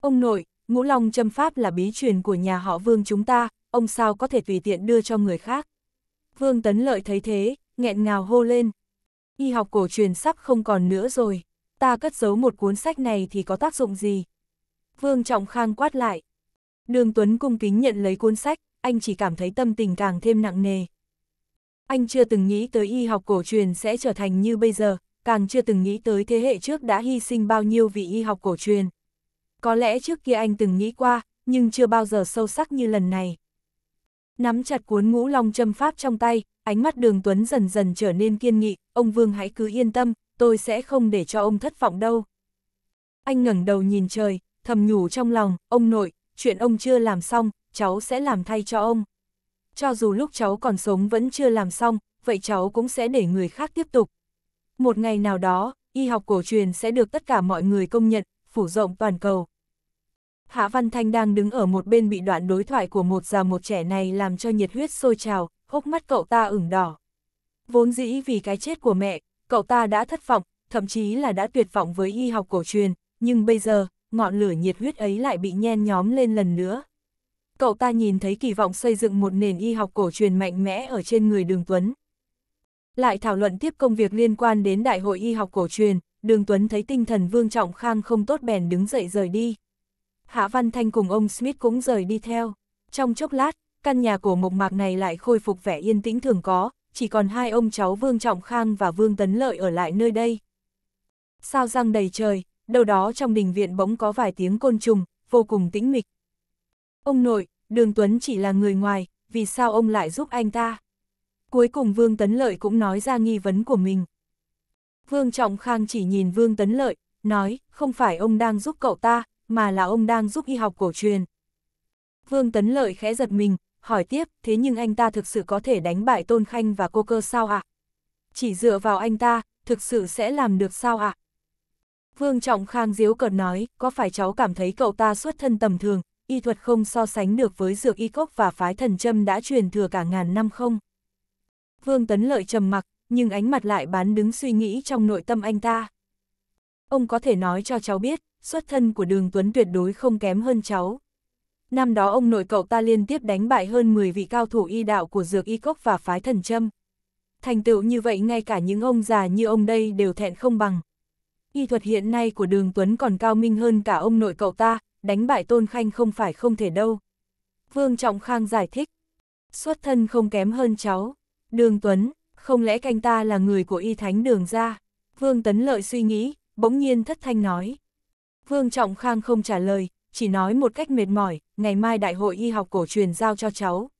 Speaker 1: Ông nội, ngũ long châm pháp là bí truyền của nhà họ vương chúng ta, ông sao có thể tùy tiện đưa cho người khác. Vương Tấn Lợi thấy thế, nghẹn ngào hô lên, y học cổ truyền sắp không còn nữa rồi, ta cất giấu một cuốn sách này thì có tác dụng gì? Vương Trọng Khang quát lại. Đường Tuấn cung kính nhận lấy cuốn sách, anh chỉ cảm thấy tâm tình càng thêm nặng nề. Anh chưa từng nghĩ tới y học cổ truyền sẽ trở thành như bây giờ, càng chưa từng nghĩ tới thế hệ trước đã hy sinh bao nhiêu vì y học cổ truyền. Có lẽ trước kia anh từng nghĩ qua, nhưng chưa bao giờ sâu sắc như lần này. Nắm chặt cuốn ngũ long châm pháp trong tay, ánh mắt đường Tuấn dần dần trở nên kiên nghị, ông Vương hãy cứ yên tâm, tôi sẽ không để cho ông thất vọng đâu. Anh ngẩng đầu nhìn trời, thầm nhủ trong lòng, ông nội, chuyện ông chưa làm xong, cháu sẽ làm thay cho ông. Cho dù lúc cháu còn sống vẫn chưa làm xong, vậy cháu cũng sẽ để người khác tiếp tục. Một ngày nào đó, y học cổ truyền sẽ được tất cả mọi người công nhận, phủ rộng toàn cầu. Hạ Văn Thanh đang đứng ở một bên bị đoạn đối thoại của một già một trẻ này làm cho nhiệt huyết sôi trào, hốc mắt cậu ta ửng đỏ. Vốn dĩ vì cái chết của mẹ, cậu ta đã thất vọng, thậm chí là đã tuyệt vọng với y học cổ truyền, nhưng bây giờ, ngọn lửa nhiệt huyết ấy lại bị nhen nhóm lên lần nữa. Cậu ta nhìn thấy kỳ vọng xây dựng một nền y học cổ truyền mạnh mẽ ở trên người Đường Tuấn. Lại thảo luận tiếp công việc liên quan đến Đại hội Y học cổ truyền, Đường Tuấn thấy tinh thần Vương Trọng Khang không tốt bèn đứng dậy rời đi. Hạ Văn Thanh cùng ông Smith cũng rời đi theo. Trong chốc lát, căn nhà của mộc mạc này lại khôi phục vẻ yên tĩnh thường có, chỉ còn hai ông cháu Vương Trọng Khang và Vương Tấn Lợi ở lại nơi đây. Sao răng đầy trời, đâu đó trong đình viện bỗng có vài tiếng côn trùng, vô cùng tĩnh mịch. Ông nội, Đường Tuấn chỉ là người ngoài, vì sao ông lại giúp anh ta? Cuối cùng Vương Tấn Lợi cũng nói ra nghi vấn của mình. Vương Trọng Khang chỉ nhìn Vương Tấn Lợi, nói, không phải ông đang giúp cậu ta, mà là ông đang giúp y học cổ truyền. Vương Tấn Lợi khẽ giật mình, hỏi tiếp, thế nhưng anh ta thực sự có thể đánh bại Tôn Khanh và cô cơ sao ạ? À? Chỉ dựa vào anh ta, thực sự sẽ làm được sao ạ? À? Vương Trọng Khang diếu cợt nói, có phải cháu cảm thấy cậu ta xuất thân tầm thường, y thuật không so sánh được với dược y cốc và phái thần châm đã truyền thừa cả ngàn năm không? Vương Tấn Lợi trầm mặc, nhưng ánh mặt lại bán đứng suy nghĩ trong nội tâm anh ta. Ông có thể nói cho cháu biết, xuất thân của đường Tuấn tuyệt đối không kém hơn cháu. Năm đó ông nội cậu ta liên tiếp đánh bại hơn 10 vị cao thủ y đạo của dược y cốc và phái thần trâm. Thành tựu như vậy ngay cả những ông già như ông đây đều thẹn không bằng. Y thuật hiện nay của đường Tuấn còn cao minh hơn cả ông nội cậu ta, đánh bại Tôn Khanh không phải không thể đâu. Vương Trọng Khang giải thích, xuất thân không kém hơn cháu. Đường Tuấn, không lẽ canh ta là người của y thánh đường ra? Vương Tấn Lợi suy nghĩ, bỗng nhiên thất thanh nói. Vương Trọng Khang không trả lời, chỉ nói một cách mệt mỏi, ngày mai đại hội y học cổ truyền giao cho cháu.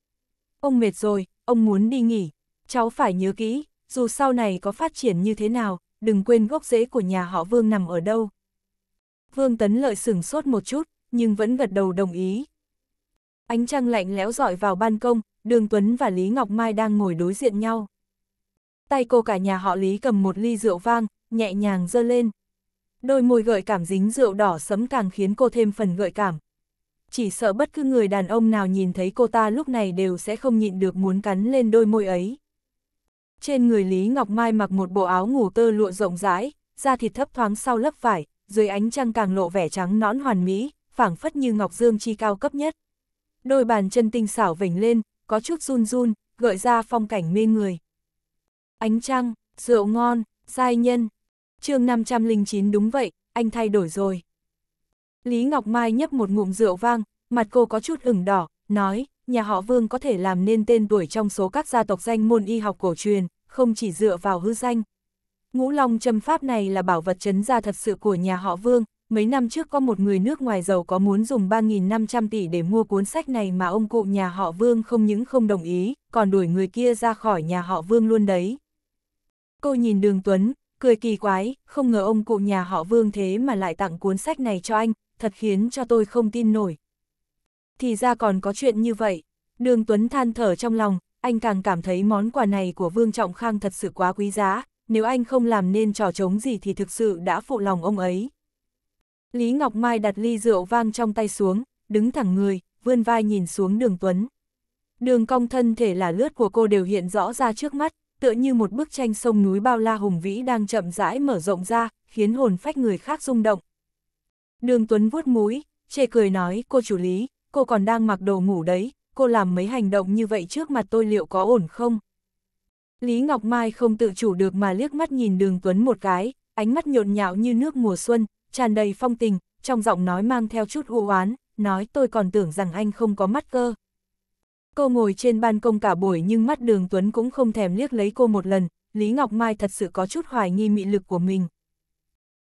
Speaker 1: Ông mệt rồi, ông muốn đi nghỉ. Cháu phải nhớ kỹ, dù sau này có phát triển như thế nào, đừng quên gốc rễ của nhà họ Vương nằm ở đâu. Vương Tấn Lợi sửng sốt một chút, nhưng vẫn gật đầu đồng ý. Ánh trăng lạnh lẽo dọi vào ban công, Đường Tuấn và Lý Ngọc Mai đang ngồi đối diện nhau. Tay cô cả nhà họ Lý cầm một ly rượu vang, nhẹ nhàng dơ lên đôi môi gợi cảm dính rượu đỏ sấm càng khiến cô thêm phần gợi cảm. Chỉ sợ bất cứ người đàn ông nào nhìn thấy cô ta lúc này đều sẽ không nhịn được muốn cắn lên đôi môi ấy. Trên người Lý Ngọc Mai mặc một bộ áo ngủ tơ lụa rộng rãi, da thịt thấp thoáng sau lớp vải, dưới ánh trăng càng lộ vẻ trắng nõn hoàn mỹ, phảng phất như ngọc dương chi cao cấp nhất. Đôi bàn chân tinh xảo vểnh lên, có chút run run, gợi ra phong cảnh mê người. Ánh trăng, rượu ngon, giai nhân, chương 509 đúng vậy, anh thay đổi rồi. Lý Ngọc Mai nhấp một ngụm rượu vang, mặt cô có chút ửng đỏ, nói, nhà họ Vương có thể làm nên tên tuổi trong số các gia tộc danh môn y học cổ truyền, không chỉ dựa vào hư danh. Ngũ Long châm pháp này là bảo vật trấn gia thật sự của nhà họ Vương, mấy năm trước có một người nước ngoài giàu có muốn dùng 3.500 tỷ để mua cuốn sách này mà ông cụ nhà họ Vương không những không đồng ý, còn đuổi người kia ra khỏi nhà họ Vương luôn đấy. Cô nhìn đường Tuấn, cười kỳ quái, không ngờ ông cụ nhà họ Vương thế mà lại tặng cuốn sách này cho anh, thật khiến cho tôi không tin nổi. Thì ra còn có chuyện như vậy, đường Tuấn than thở trong lòng, anh càng cảm thấy món quà này của Vương Trọng Khang thật sự quá quý giá, nếu anh không làm nên trò trống gì thì thực sự đã phụ lòng ông ấy. Lý Ngọc Mai đặt ly rượu vang trong tay xuống, đứng thẳng người, vươn vai nhìn xuống đường Tuấn. Đường cong thân thể là lướt của cô đều hiện rõ ra trước mắt, tựa như một bức tranh sông núi bao la hùng vĩ đang chậm rãi mở rộng ra, khiến hồn phách người khác rung động. Đường Tuấn vuốt mũi, chê cười nói, cô chủ lý, cô còn đang mặc đồ ngủ đấy, cô làm mấy hành động như vậy trước mặt tôi liệu có ổn không? Lý Ngọc Mai không tự chủ được mà liếc mắt nhìn đường Tuấn một cái, ánh mắt nhộn nhạo như nước mùa xuân, tràn đầy phong tình, trong giọng nói mang theo chút u oán nói tôi còn tưởng rằng anh không có mắt cơ. Cô ngồi trên ban công cả buổi nhưng mắt đường Tuấn cũng không thèm liếc lấy cô một lần, Lý Ngọc Mai thật sự có chút hoài nghi mị lực của mình.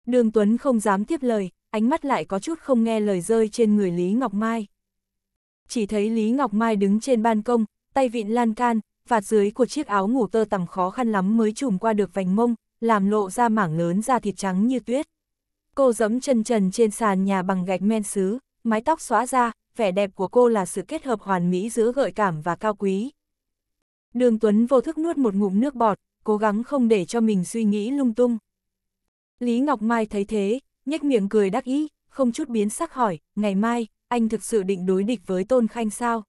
Speaker 1: Đường Tuấn không dám tiếp lời, ánh mắt lại có chút không nghe lời rơi trên người Lý Ngọc Mai. Chỉ thấy Lý Ngọc Mai đứng trên ban công, tay vịn lan can, vạt dưới của chiếc áo ngủ tơ tằm khó khăn lắm mới trùm qua được vành mông, làm lộ ra mảng lớn da thịt trắng như tuyết. Cô giẫm chân trần trên sàn nhà bằng gạch men sứ, mái tóc xóa ra, vẻ đẹp của cô là sự kết hợp hoàn mỹ giữa gợi cảm và cao quý. Đường Tuấn vô thức nuốt một ngụm nước bọt, cố gắng không để cho mình suy nghĩ lung tung. Lý Ngọc Mai thấy thế, nhếch miệng cười đắc ý, không chút biến sắc hỏi, ngày mai, anh thực sự định đối địch với Tôn Khanh sao?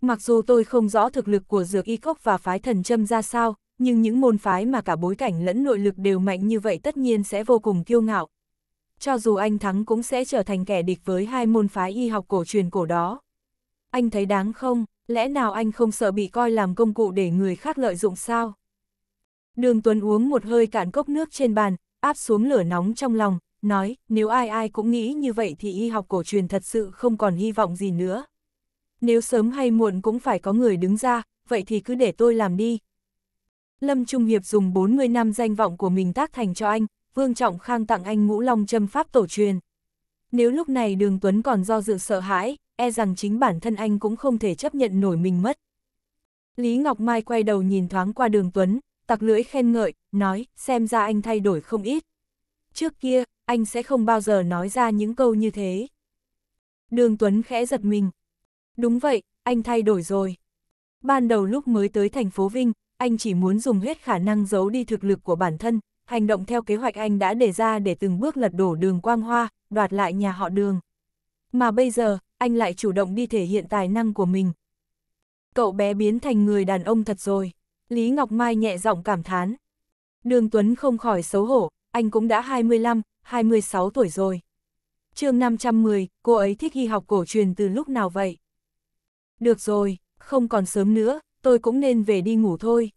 Speaker 1: Mặc dù tôi không rõ thực lực của dược y cốc và phái thần trâm ra sao, nhưng những môn phái mà cả bối cảnh lẫn nội lực đều mạnh như vậy tất nhiên sẽ vô cùng kiêu ngạo, cho dù anh thắng cũng sẽ trở thành kẻ địch với hai môn phái y học cổ truyền cổ đó. Anh thấy đáng không, lẽ nào anh không sợ bị coi làm công cụ để người khác lợi dụng sao? Đường Tuấn uống một hơi cạn cốc nước trên bàn, áp xuống lửa nóng trong lòng, nói, nếu ai ai cũng nghĩ như vậy thì y học cổ truyền thật sự không còn hy vọng gì nữa. Nếu sớm hay muộn cũng phải có người đứng ra, vậy thì cứ để tôi làm đi. Lâm Trung Hiệp dùng 40 năm danh vọng của mình tác thành cho anh, Vương Trọng Khang tặng anh ngũ long châm pháp tổ truyền. Nếu lúc này đường Tuấn còn do dự sợ hãi, e rằng chính bản thân anh cũng không thể chấp nhận nổi mình mất. Lý Ngọc Mai quay đầu nhìn thoáng qua đường Tuấn, tặc lưỡi khen ngợi, nói, xem ra anh thay đổi không ít. Trước kia, anh sẽ không bao giờ nói ra những câu như thế. Đường Tuấn khẽ giật mình. Đúng vậy, anh thay đổi rồi. Ban đầu lúc mới tới thành phố Vinh, anh chỉ muốn dùng hết khả năng giấu đi thực lực của bản thân, hành động theo kế hoạch anh đã đề ra để từng bước lật đổ đường Quang Hoa, đoạt lại nhà họ đường. Mà bây giờ, anh lại chủ động đi thể hiện tài năng của mình. Cậu bé biến thành người đàn ông thật rồi. Lý Ngọc Mai nhẹ giọng cảm thán. Đường Tuấn không khỏi xấu hổ, anh cũng đã 25, 26 tuổi rồi. chương 510, cô ấy thích y học cổ truyền từ lúc nào vậy? Được rồi, không còn sớm nữa, tôi cũng nên về đi ngủ thôi.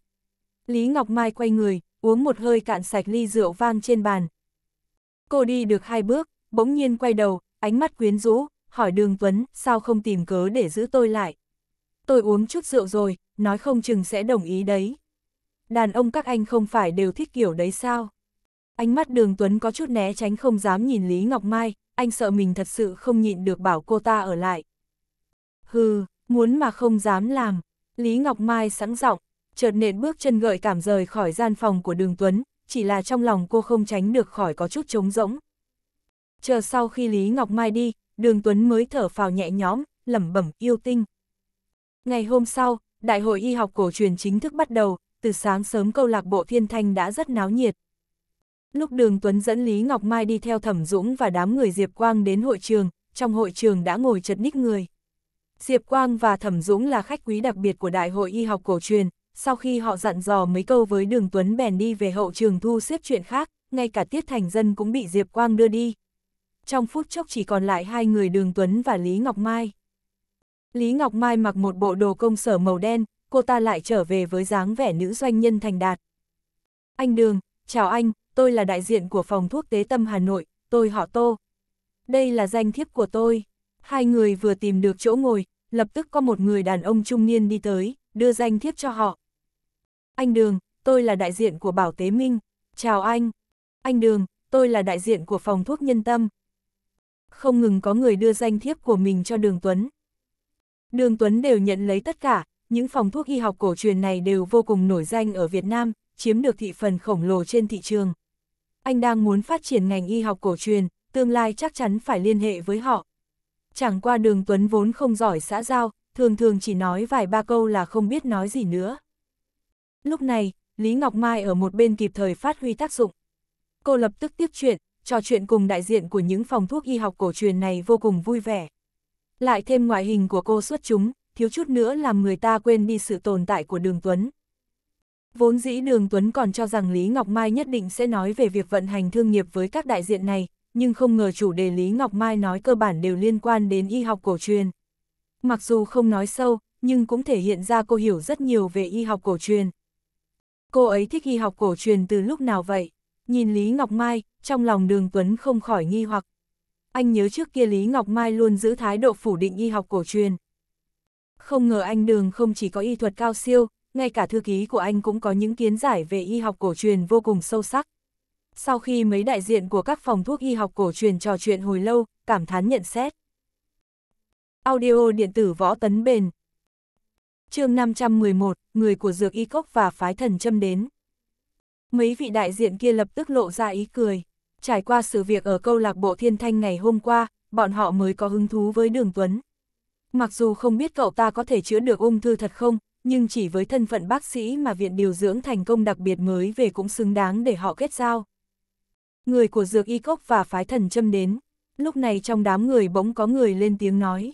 Speaker 1: Lý Ngọc Mai quay người, uống một hơi cạn sạch ly rượu vang trên bàn. Cô đi được hai bước, bỗng nhiên quay đầu, ánh mắt quyến rũ, hỏi đường Tuấn, sao không tìm cớ để giữ tôi lại. Tôi uống chút rượu rồi, nói không chừng sẽ đồng ý đấy. Đàn ông các anh không phải đều thích kiểu đấy sao? Ánh mắt đường Tuấn có chút né tránh không dám nhìn Lý Ngọc Mai, anh sợ mình thật sự không nhịn được bảo cô ta ở lại. Hừ, muốn mà không dám làm, Lý Ngọc Mai sẵn giọng, chợt nện bước chân gợi cảm rời khỏi gian phòng của đường Tuấn, chỉ là trong lòng cô không tránh được khỏi có chút trống rỗng. Chờ sau khi Lý Ngọc Mai đi, đường Tuấn mới thở phào nhẹ nhõm, lẩm bẩm yêu tinh. Ngày hôm sau, Đại hội y học cổ truyền chính thức bắt đầu, từ sáng sớm câu lạc bộ thiên thanh đã rất náo nhiệt. Lúc đường Tuấn dẫn Lý Ngọc Mai đi theo Thẩm Dũng và đám người Diệp Quang đến hội trường, trong hội trường đã ngồi chật ních người. Diệp Quang và Thẩm Dũng là khách quý đặc biệt của Đại hội Y học cổ truyền, sau khi họ dặn dò mấy câu với đường Tuấn bèn đi về hậu trường thu xếp chuyện khác, ngay cả Tiết Thành Dân cũng bị Diệp Quang đưa đi. Trong phút chốc chỉ còn lại hai người đường Tuấn và Lý Ngọc Mai. Lý Ngọc Mai mặc một bộ đồ công sở màu đen, cô ta lại trở về với dáng vẻ nữ doanh nhân thành đạt. Anh Đường, chào anh, tôi là đại diện của phòng thuốc tế tâm Hà Nội, tôi họ Tô. Đây là danh thiếp của tôi. Hai người vừa tìm được chỗ ngồi, lập tức có một người đàn ông trung niên đi tới, đưa danh thiếp cho họ. Anh Đường, tôi là đại diện của Bảo Tế Minh. Chào anh. Anh Đường, tôi là đại diện của phòng thuốc nhân tâm. Không ngừng có người đưa danh thiếp của mình cho Đường Tuấn. Đường Tuấn đều nhận lấy tất cả, những phòng thuốc y học cổ truyền này đều vô cùng nổi danh ở Việt Nam, chiếm được thị phần khổng lồ trên thị trường. Anh đang muốn phát triển ngành y học cổ truyền, tương lai chắc chắn phải liên hệ với họ. Chẳng qua đường Tuấn vốn không giỏi xã giao, thường thường chỉ nói vài ba câu là không biết nói gì nữa. Lúc này, Lý Ngọc Mai ở một bên kịp thời phát huy tác dụng. Cô lập tức tiếp chuyện, trò chuyện cùng đại diện của những phòng thuốc y học cổ truyền này vô cùng vui vẻ. Lại thêm ngoại hình của cô xuất chúng, thiếu chút nữa làm người ta quên đi sự tồn tại của Đường Tuấn. Vốn dĩ Đường Tuấn còn cho rằng Lý Ngọc Mai nhất định sẽ nói về việc vận hành thương nghiệp với các đại diện này, nhưng không ngờ chủ đề Lý Ngọc Mai nói cơ bản đều liên quan đến y học cổ truyền. Mặc dù không nói sâu, nhưng cũng thể hiện ra cô hiểu rất nhiều về y học cổ truyền cô ấy thích y học cổ truyền từ lúc nào vậy? Nhìn Lý Ngọc Mai, trong lòng đường Tuấn không khỏi nghi hoặc. Anh nhớ trước kia Lý Ngọc Mai luôn giữ thái độ phủ định y học cổ truyền. Không ngờ anh đường không chỉ có y thuật cao siêu, ngay cả thư ký của anh cũng có những kiến giải về y học cổ truyền vô cùng sâu sắc. Sau khi mấy đại diện của các phòng thuốc y học cổ truyền trò chuyện hồi lâu, cảm thán nhận xét. Audio điện tử võ tấn bền, chương 511, người của dược y cốc và phái thần châm đến. Mấy vị đại diện kia lập tức lộ ra ý cười. Trải qua sự việc ở câu lạc bộ thiên thanh ngày hôm qua, bọn họ mới có hứng thú với đường Tuấn. Mặc dù không biết cậu ta có thể chữa được ung thư thật không, nhưng chỉ với thân phận bác sĩ mà viện điều dưỡng thành công đặc biệt mới về cũng xứng đáng để họ kết giao. Người của dược y cốc và phái thần châm đến, lúc này trong đám người bỗng có người lên tiếng nói.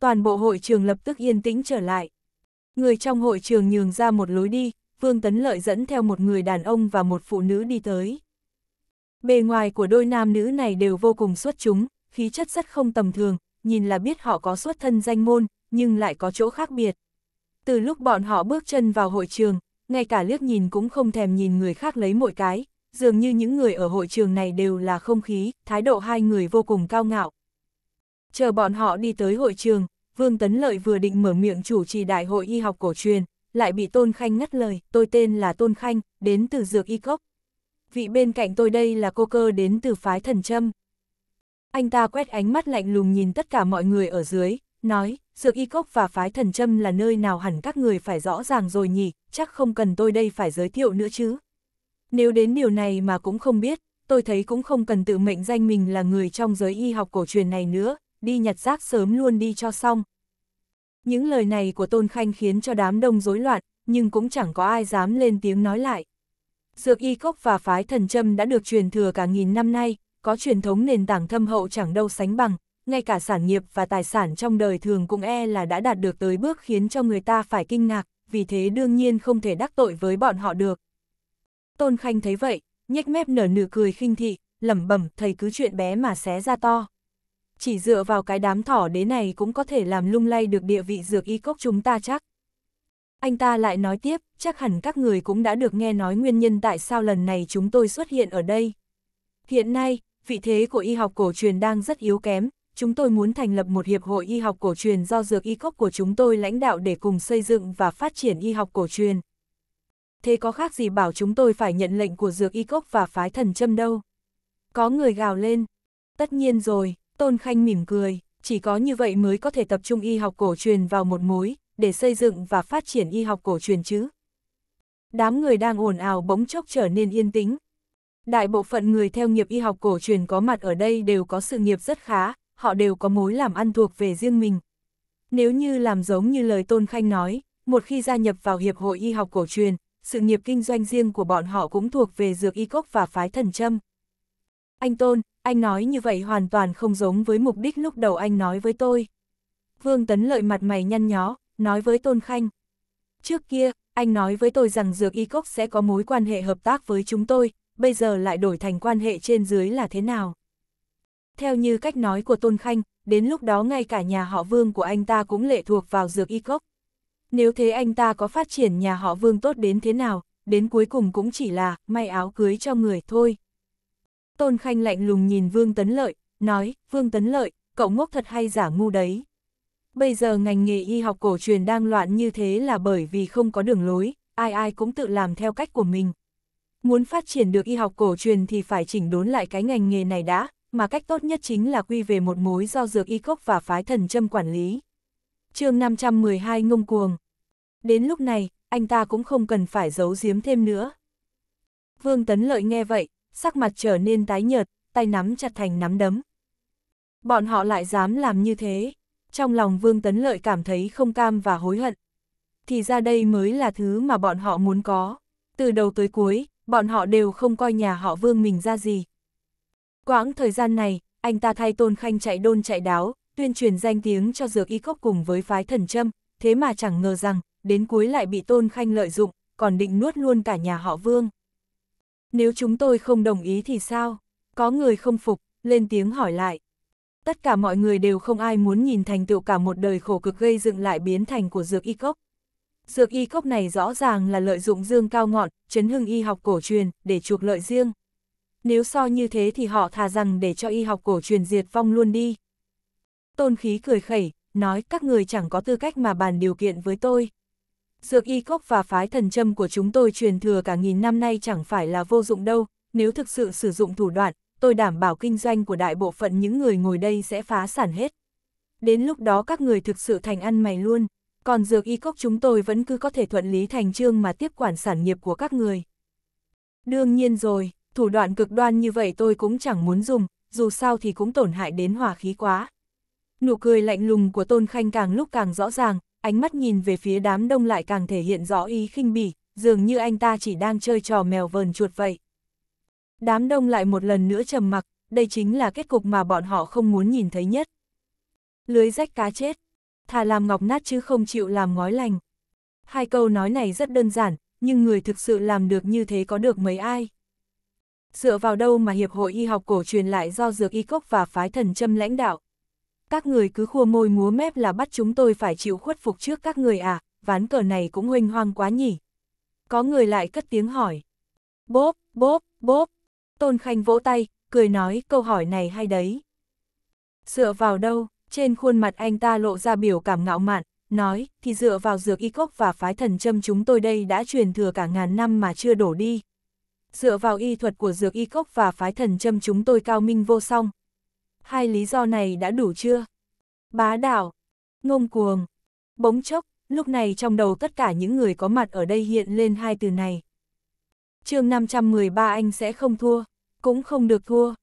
Speaker 1: Toàn bộ hội trường lập tức yên tĩnh trở lại. Người trong hội trường nhường ra một lối đi, Vương Tấn Lợi dẫn theo một người đàn ông và một phụ nữ đi tới. Bề ngoài của đôi nam nữ này đều vô cùng xuất chúng, khí chất rất không tầm thường, nhìn là biết họ có xuất thân danh môn, nhưng lại có chỗ khác biệt. Từ lúc bọn họ bước chân vào hội trường, ngay cả liếc nhìn cũng không thèm nhìn người khác lấy mỗi cái, dường như những người ở hội trường này đều là không khí, thái độ hai người vô cùng cao ngạo. Chờ bọn họ đi tới hội trường, Vương Tấn Lợi vừa định mở miệng chủ trì Đại hội Y học cổ truyền, lại bị Tôn Khanh ngắt lời, tôi tên là Tôn Khanh, đến từ Dược Y Cốc. Vị bên cạnh tôi đây là cô cơ đến từ phái thần Trâm. Anh ta quét ánh mắt lạnh lùng nhìn tất cả mọi người ở dưới, nói, Dược Y Cốc và phái thần Trâm là nơi nào hẳn các người phải rõ ràng rồi nhỉ, chắc không cần tôi đây phải giới thiệu nữa chứ. Nếu đến điều này mà cũng không biết, tôi thấy cũng không cần tự mệnh danh mình là người trong giới y học cổ truyền này nữa, đi nhặt rác sớm luôn đi cho xong. Những lời này của Tôn Khanh khiến cho đám đông rối loạn, nhưng cũng chẳng có ai dám lên tiếng nói lại. Dược y cốc và phái thần châm đã được truyền thừa cả nghìn năm nay, có truyền thống nền tảng thâm hậu chẳng đâu sánh bằng, ngay cả sản nghiệp và tài sản trong đời thường cũng e là đã đạt được tới bước khiến cho người ta phải kinh ngạc, vì thế đương nhiên không thể đắc tội với bọn họ được. Tôn Khanh thấy vậy, nhếch mép nở nửa cười khinh thị, lẩm bẩm thầy cứ chuyện bé mà xé ra to chỉ dựa vào cái đám thỏ đế này cũng có thể làm lung lay được địa vị dược y cốc chúng ta chắc. Anh ta lại nói tiếp, chắc hẳn các người cũng đã được nghe nói nguyên nhân tại sao lần này chúng tôi xuất hiện ở đây. Hiện nay, vị thế của y học cổ truyền đang rất yếu kém, chúng tôi muốn thành lập một hiệp hội y học cổ truyền do dược y cốc của chúng tôi lãnh đạo để cùng xây dựng và phát triển y học cổ truyền. Thế có khác gì bảo chúng tôi phải nhận lệnh của dược y cốc và phái thần châm đâu? Có người gào lên. Tất nhiên rồi, Tôn Khanh mỉm cười, chỉ có như vậy mới có thể tập trung y học cổ truyền vào một mối, để xây dựng và phát triển y học cổ truyền chứ. Đám người đang ồn ào bỗng chốc trở nên yên tĩnh. Đại bộ phận người theo nghiệp y học cổ truyền có mặt ở đây đều có sự nghiệp rất khá, họ đều có mối làm ăn thuộc về riêng mình. Nếu như làm giống như lời Tôn Khanh nói, một khi gia nhập vào Hiệp hội Y học cổ truyền, sự nghiệp kinh doanh riêng của bọn họ cũng thuộc về dược y cốc và phái thần châm. Anh Tôn, anh nói như vậy hoàn toàn không giống với mục đích lúc đầu anh nói với tôi. Vương Tấn Lợi mặt mày nhăn nhó, nói với Tôn Khanh. Trước kia, anh nói với tôi rằng Dược Y Cốc sẽ có mối quan hệ hợp tác với chúng tôi, bây giờ lại đổi thành quan hệ trên dưới là thế nào? Theo như cách nói của Tôn Khanh, đến lúc đó ngay cả nhà họ Vương của anh ta cũng lệ thuộc vào Dược Y Cốc. Nếu thế anh ta có phát triển nhà họ Vương tốt đến thế nào, đến cuối cùng cũng chỉ là may áo cưới cho người thôi. Tôn Khanh lạnh lùng nhìn Vương Tấn Lợi, nói, Vương Tấn Lợi, cậu ngốc thật hay giả ngu đấy. Bây giờ ngành nghề y học cổ truyền đang loạn như thế là bởi vì không có đường lối, ai ai cũng tự làm theo cách của mình. Muốn phát triển được y học cổ truyền thì phải chỉnh đốn lại cái ngành nghề này đã, mà cách tốt nhất chính là quy về một mối do dược y cốc và phái thần châm quản lý. chương 512 ngông cuồng. Đến lúc này, anh ta cũng không cần phải giấu giếm thêm nữa. Vương Tấn Lợi nghe vậy, sắc mặt trở nên tái nhợt, tay nắm chặt thành nắm đấm. Bọn họ lại dám làm như thế, trong lòng Vương Tấn Lợi cảm thấy không cam và hối hận. Thì ra đây mới là thứ mà bọn họ muốn có. Từ đầu tới cuối, bọn họ đều không coi nhà họ Vương mình ra gì. Quãng thời gian này, anh ta thay Tôn Khanh chạy đôn chạy đáo, tuyên truyền danh tiếng cho dược y cốc cùng với phái thần châm, thế mà chẳng ngờ rằng, đến cuối lại bị Tôn Khanh lợi dụng, còn định nuốt luôn cả nhà họ Vương. Nếu chúng tôi không đồng ý thì sao? Có người không phục, lên tiếng hỏi lại. Tất cả mọi người đều không ai muốn nhìn thành tựu cả một đời khổ cực gây dựng lại biến thành của dược y cốc. Dược y cốc này rõ ràng là lợi dụng dương cao ngọn, chấn hưng y học cổ truyền, để trục lợi riêng. Nếu so như thế thì họ thà rằng để cho y học cổ truyền diệt vong luôn đi. Tôn khí cười khẩy, nói các người chẳng có tư cách mà bàn điều kiện với tôi dược y cốc và phái thần châm của chúng tôi truyền thừa cả nghìn năm nay chẳng phải là vô dụng đâu, nếu thực sự sử dụng thủ đoạn, tôi đảm bảo kinh doanh của đại bộ phận những người ngồi đây sẽ phá sản hết. Đến lúc đó các người thực sự thành ăn mày luôn, còn dược y cốc chúng tôi vẫn cứ có thể thuận lý thành trương mà tiếp quản sản nghiệp của các người. Đương nhiên rồi, thủ đoạn cực đoan như vậy tôi cũng chẳng muốn dùng, dù sao thì cũng tổn hại đến hòa khí quá. Nụ cười lạnh lùng của Tôn Khanh càng lúc càng rõ ràng, ánh mắt nhìn về phía đám đông lại càng thể hiện rõ ý khinh bỉ, dường như anh ta chỉ đang chơi trò mèo vờn chuột vậy. Đám đông lại một lần nữa trầm mặc, đây chính là kết cục mà bọn họ không muốn nhìn thấy nhất. Lưới rách cá chết, thà làm ngọc nát chứ không chịu làm ngói lành. Hai câu nói này rất đơn giản, nhưng người thực sự làm được như thế có được mấy ai? Dựa vào đâu mà Hiệp hội Y học cổ truyền lại do Dược Y Cốc và Phái Thần Châm lãnh đạo, các người cứ khua môi múa mép là bắt chúng tôi phải chịu khuất phục trước các người à, ván cờ này cũng huynh hoang quá nhỉ. Có người lại cất tiếng hỏi. Bốp, bốp, bốp. Tôn Khanh vỗ tay, cười nói câu hỏi này hay đấy. Dựa vào đâu, trên khuôn mặt anh ta lộ ra biểu cảm ngạo mạn, nói, thì dựa vào dược y cốc và phái thần châm chúng tôi đây đã truyền thừa cả ngàn năm mà chưa đổ đi. Dựa vào y thuật của dược y cốc và phái thần châm chúng tôi cao minh vô song, hai lý do này đã đủ chưa? Bá đạo, ngông cuồng, bỗng chốc, lúc này trong đầu tất cả những người có mặt ở đây hiện lên hai từ này. chương 513 anh sẽ không thua, cũng không được thua.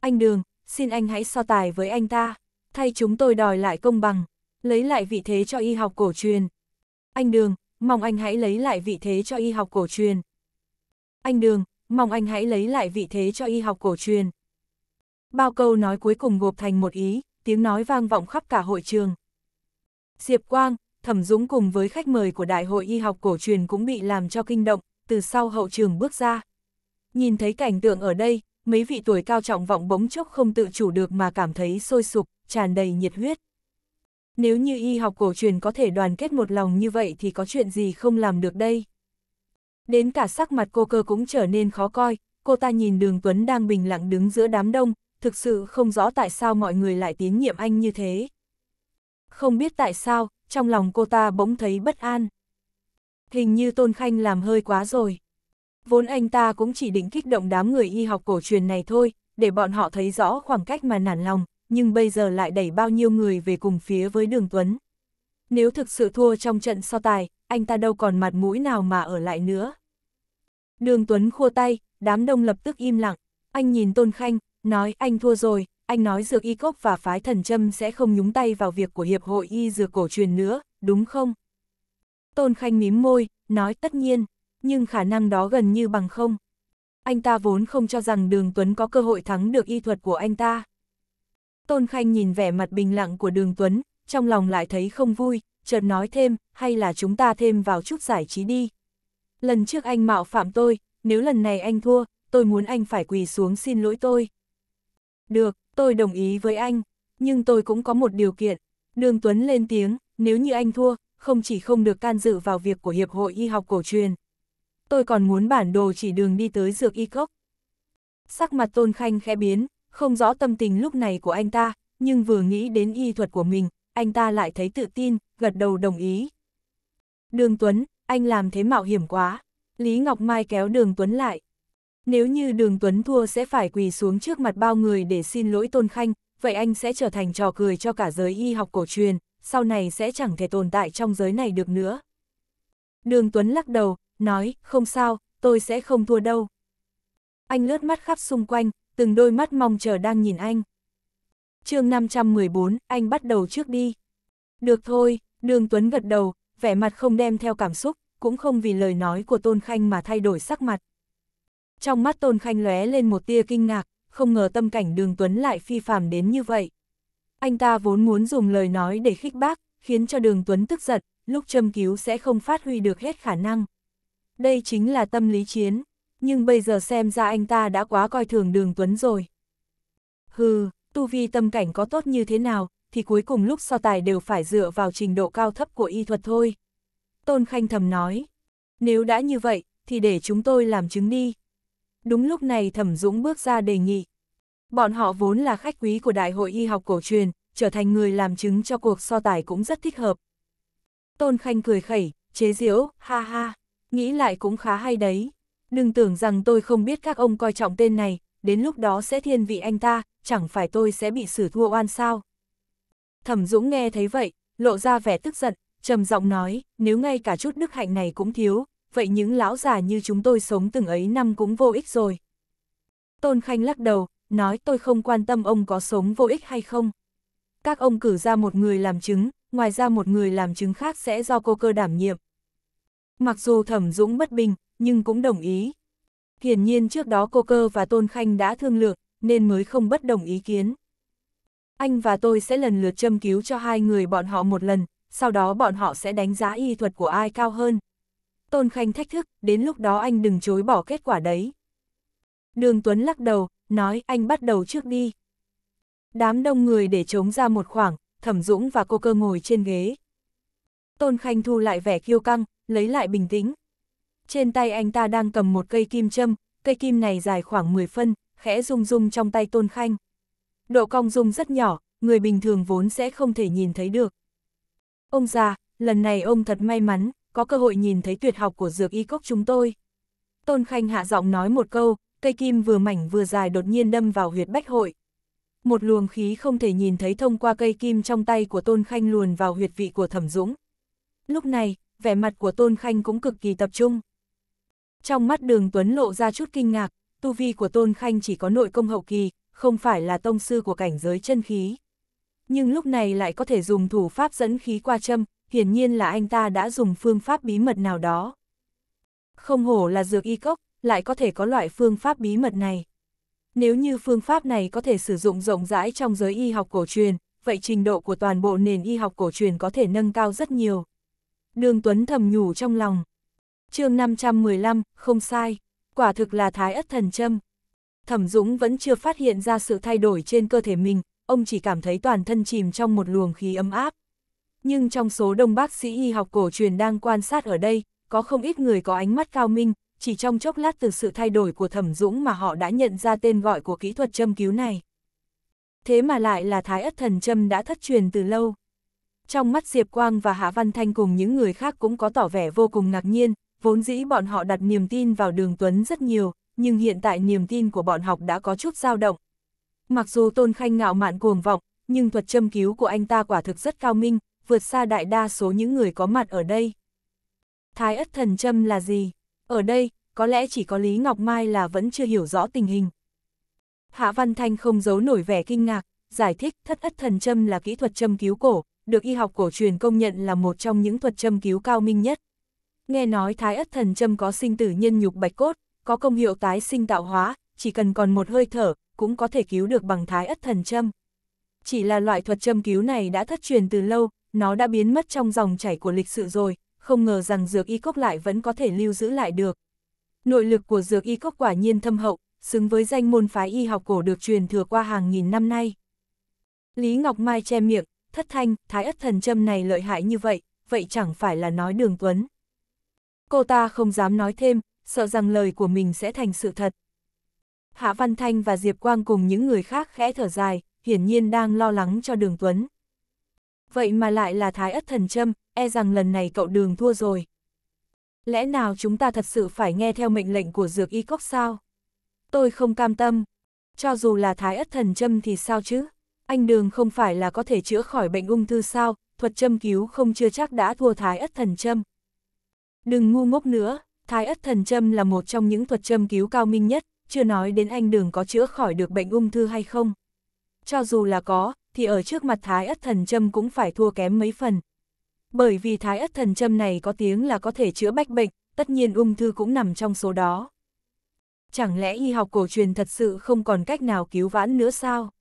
Speaker 1: Anh Đường, xin anh hãy so tài với anh ta, thay chúng tôi đòi lại công bằng, lấy lại vị thế cho y học cổ truyền. Anh Đường, mong anh hãy lấy lại vị thế cho y học cổ truyền. Anh Đường, mong anh hãy lấy lại vị thế cho y học cổ truyền bao câu nói cuối cùng gộp thành một ý, tiếng nói vang vọng khắp cả hội trường. Diệp Quang, Thẩm Dũng cùng với khách mời của Đại hội Y học cổ truyền cũng bị làm cho kinh động, từ sau hậu trường bước ra. Nhìn thấy cảnh tượng ở đây, mấy vị tuổi cao trọng vọng bỗng chốc không tự chủ được mà cảm thấy sôi sục, tràn đầy nhiệt huyết. Nếu như y học cổ truyền có thể đoàn kết một lòng như vậy thì có chuyện gì không làm được đây? Đến cả sắc mặt cô cơ cũng trở nên khó coi, cô ta nhìn đường Tuấn đang bình lặng đứng giữa đám đông, thực sự không rõ tại sao mọi người lại tín nhiệm anh như thế. Không biết tại sao, trong lòng cô ta bỗng thấy bất an. Hình như Tôn Khanh làm hơi quá rồi. Vốn anh ta cũng chỉ định kích động đám người y học cổ truyền này thôi, để bọn họ thấy rõ khoảng cách mà nản lòng, nhưng bây giờ lại đẩy bao nhiêu người về cùng phía với Đường Tuấn. Nếu thực sự thua trong trận so tài, anh ta đâu còn mặt mũi nào mà ở lại nữa. Đường Tuấn khua tay, đám đông lập tức im lặng, anh nhìn Tôn Khanh, Nói anh thua rồi, anh nói dược y cốc và phái thần châm sẽ không nhúng tay vào việc của Hiệp hội y dược cổ truyền nữa, đúng không? Tôn Khanh mím môi, nói tất nhiên, nhưng khả năng đó gần như bằng không. Anh ta vốn không cho rằng Đường Tuấn có cơ hội thắng được y thuật của anh ta. Tôn Khanh nhìn vẻ mặt bình lặng của Đường Tuấn, trong lòng lại thấy không vui, chợt nói thêm, hay là chúng ta thêm vào chút giải trí đi. Lần trước anh mạo phạm tôi, nếu lần này anh thua, tôi muốn anh phải quỳ xuống xin lỗi tôi. Được, tôi đồng ý với anh, nhưng tôi cũng có một điều kiện. Đường Tuấn lên tiếng, nếu như anh thua, không chỉ không được can dự vào việc của Hiệp hội Y học cổ truyền. Tôi còn muốn bản đồ chỉ đường đi tới dược y cốc. Sắc mặt Tôn Khanh khẽ biến, không rõ tâm tình lúc này của anh ta, nhưng vừa nghĩ đến y thuật của mình, anh ta lại thấy tự tin, gật đầu đồng ý. Đường Tuấn, anh làm thế mạo hiểm quá. Lý Ngọc Mai kéo Đường Tuấn lại, nếu như đường Tuấn thua sẽ phải quỳ xuống trước mặt bao người để xin lỗi Tôn Khanh, vậy anh sẽ trở thành trò cười cho cả giới y học cổ truyền, sau này sẽ chẳng thể tồn tại trong giới này được nữa. Đường Tuấn lắc đầu, nói, không sao, tôi sẽ không thua đâu. Anh lướt mắt khắp xung quanh, từng đôi mắt mong chờ đang nhìn anh. chương 514, anh bắt đầu trước đi. Được thôi, đường Tuấn gật đầu, vẻ mặt không đem theo cảm xúc, cũng không vì lời nói của Tôn Khanh mà thay đổi sắc mặt. Trong mắt Tôn Khanh lóe lên một tia kinh ngạc, không ngờ tâm cảnh đường Tuấn lại phi phàm đến như vậy. Anh ta vốn muốn dùng lời nói để khích bác, khiến cho đường Tuấn tức giận, lúc châm cứu sẽ không phát huy được hết khả năng. Đây chính là tâm lý chiến, nhưng bây giờ xem ra anh ta đã quá coi thường đường Tuấn rồi. Hừ, tu vi tâm cảnh có tốt như thế nào, thì cuối cùng lúc so tài đều phải dựa vào trình độ cao thấp của y thuật thôi. Tôn Khanh thầm nói, nếu đã như vậy, thì để chúng tôi làm chứng đi, đúng lúc này Thẩm Dũng bước ra đề nghị. Bọn họ vốn là khách quý của Đại hội Y học cổ truyền, trở thành người làm chứng cho cuộc so tài cũng rất thích hợp. Tôn Khanh cười khẩy, chế giễu, ha ha, nghĩ lại cũng khá hay đấy. Đừng tưởng rằng tôi không biết các ông coi trọng tên này, đến lúc đó sẽ thiên vị anh ta, chẳng phải tôi sẽ bị xử thua oan sao. Thẩm Dũng nghe thấy vậy, lộ ra vẻ tức giận, trầm giọng nói, nếu ngay cả chút đức hạnh này cũng thiếu, vậy những lão già như chúng tôi sống từng ấy năm cũng vô ích rồi. Tôn Khanh lắc đầu, nói tôi không quan tâm ông có sống vô ích hay không. Các ông cử ra một người làm chứng, ngoài ra một người làm chứng khác sẽ do cô cơ đảm nhiệm. Mặc dù Thẩm Dũng bất bình, nhưng cũng đồng ý. Hiển nhiên trước đó cô cơ và Tôn Khanh đã thương lượng, nên mới không bất đồng ý kiến. Anh và tôi sẽ lần lượt châm cứu cho hai người bọn họ một lần, sau đó bọn họ sẽ đánh giá y thuật của ai cao hơn, Tôn Khanh thách thức, đến lúc đó anh đừng chối bỏ kết quả đấy. Đường Tuấn lắc đầu, nói anh bắt đầu trước đi. Đám đông người để trống ra một khoảng, Thẩm Dũng và cô cơ ngồi trên ghế. Tôn Khanh thu lại vẻ kiêu căng, lấy lại bình tĩnh. Trên tay anh ta đang cầm một cây kim châm, cây kim này dài khoảng 10 phân, khẽ rung rung trong tay Tôn Khanh. Độ cong rung rất nhỏ, người bình thường vốn sẽ không thể nhìn thấy được. Ông già, lần này ông thật may mắn, có cơ hội nhìn thấy tuyệt học của dược y cốc chúng tôi. Tôn Khanh hạ giọng nói một câu, cây kim vừa mảnh vừa dài đột nhiên đâm vào huyệt bách hội. Một luồng khí không thể nhìn thấy thông qua cây kim trong tay của Tôn Khanh luồn vào huyệt vị của Thẩm Dũng. Lúc này, vẻ mặt của Tôn Khanh cũng cực kỳ tập trung. Trong mắt đường Tuấn lộ ra chút kinh ngạc, tu vi của Tôn Khanh chỉ có nội công hậu kỳ, không phải là tông sư của cảnh giới chân khí. Nhưng lúc này lại có thể dùng thủ pháp dẫn khí qua châm, hiển nhiên là anh ta đã dùng phương pháp bí mật nào đó. Không hổ là dược y cốc, lại có thể có loại phương pháp bí mật này. Nếu như phương pháp này có thể sử dụng rộng rãi trong giới y học cổ truyền, vậy trình độ của toàn bộ nền y học cổ truyền có thể nâng cao rất nhiều. Đường Tuấn thầm nhủ trong lòng. chương 515, không sai, quả thực là thái ất thần châm. Thẩm Dũng vẫn chưa phát hiện ra sự thay đổi trên cơ thể mình, ông chỉ cảm thấy toàn thân chìm trong một luồng khí ấm áp nhưng trong số đông bác sĩ y học cổ truyền đang quan sát ở đây, có không ít người có ánh mắt cao minh, chỉ trong chốc lát từ sự thay đổi của thẩm dũng mà họ đã nhận ra tên gọi của kỹ thuật châm cứu này. Thế mà lại là thái ất thần châm đã thất truyền từ lâu. Trong mắt Diệp Quang và Hạ Văn Thanh cùng những người khác cũng có tỏ vẻ vô cùng ngạc nhiên, vốn dĩ bọn họ đặt niềm tin vào đường Tuấn rất nhiều, nhưng hiện tại niềm tin của bọn học đã có chút dao động. Mặc dù Tôn Khanh ngạo mạn cuồng vọng, nhưng thuật châm cứu của anh ta quả thực rất cao minh, vượt xa đại đa số những người có mặt ở đây. Thái ất thần châm là gì? Ở đây, có lẽ chỉ có Lý Ngọc Mai là vẫn chưa hiểu rõ tình hình. Hạ Văn Thanh không giấu nổi vẻ kinh ngạc, giải thích thất ất thần châm là kỹ thuật châm cứu cổ, được y học cổ truyền công nhận là một trong những thuật châm cứu cao minh nhất. Nghe nói thái ất thần châm có sinh tử nhân nhục bạch cốt, có công hiệu tái sinh tạo hóa, chỉ cần còn một hơi thở, cũng có thể cứu được bằng thái ất thần châm. Chỉ là loại thuật châm cứu này đã thất truyền từ lâu, nó đã biến mất trong dòng chảy của lịch sự rồi, không ngờ rằng dược y cốc lại vẫn có thể lưu giữ lại được. Nội lực của dược y cốc quả nhiên thâm hậu, xứng với danh môn phái y học cổ được truyền thừa qua hàng nghìn năm nay. Lý Ngọc Mai che miệng, thất thanh, thái ất thần châm này lợi hại như vậy, vậy chẳng phải là nói đường tuấn. Cô ta không dám nói thêm, sợ rằng lời của mình sẽ thành sự thật. Hạ Văn Thanh và Diệp Quang cùng những người khác khẽ thở dài, hiển nhiên đang lo lắng cho đường tuấn vậy mà lại là thái ất thần châm, e rằng lần này cậu đường thua rồi. Lẽ nào chúng ta thật sự phải nghe theo mệnh lệnh của dược y cốc sao? Tôi không cam tâm. Cho dù là thái ất thần châm thì sao chứ? Anh đường không phải là có thể chữa khỏi bệnh ung thư sao, thuật châm cứu không chưa chắc đã thua thái ất thần châm. Đừng ngu ngốc nữa, thái ất thần châm là một trong những thuật châm cứu cao minh nhất, chưa nói đến anh đường có chữa khỏi được bệnh ung thư hay không. Cho dù là có, thì ở trước mặt Thái Ất Thần Châm cũng phải thua kém mấy phần. Bởi vì Thái Ất Thần Châm này có tiếng là có thể chữa bách bệnh, tất nhiên ung thư cũng nằm trong số đó. Chẳng lẽ y học cổ truyền thật sự không còn cách nào cứu vãn nữa sao?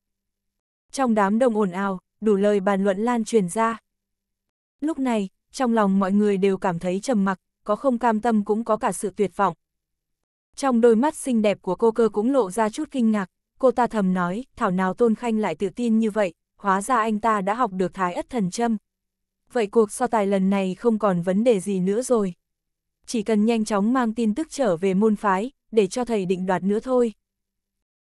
Speaker 1: Trong đám đông ồn ào, đủ lời bàn luận lan truyền ra. Lúc này, trong lòng mọi người đều cảm thấy trầm mặc, có không cam tâm cũng có cả sự tuyệt vọng. Trong đôi mắt xinh đẹp của cô cơ cũng lộ ra chút kinh ngạc, cô ta thầm nói, thảo nào Tôn Khanh lại tự tin như vậy, hóa ra anh ta đã học được thái ất thần châm. Vậy cuộc so tài lần này không còn vấn đề gì nữa rồi. Chỉ cần nhanh chóng mang tin tức trở về môn phái, để cho thầy định đoạt nữa thôi.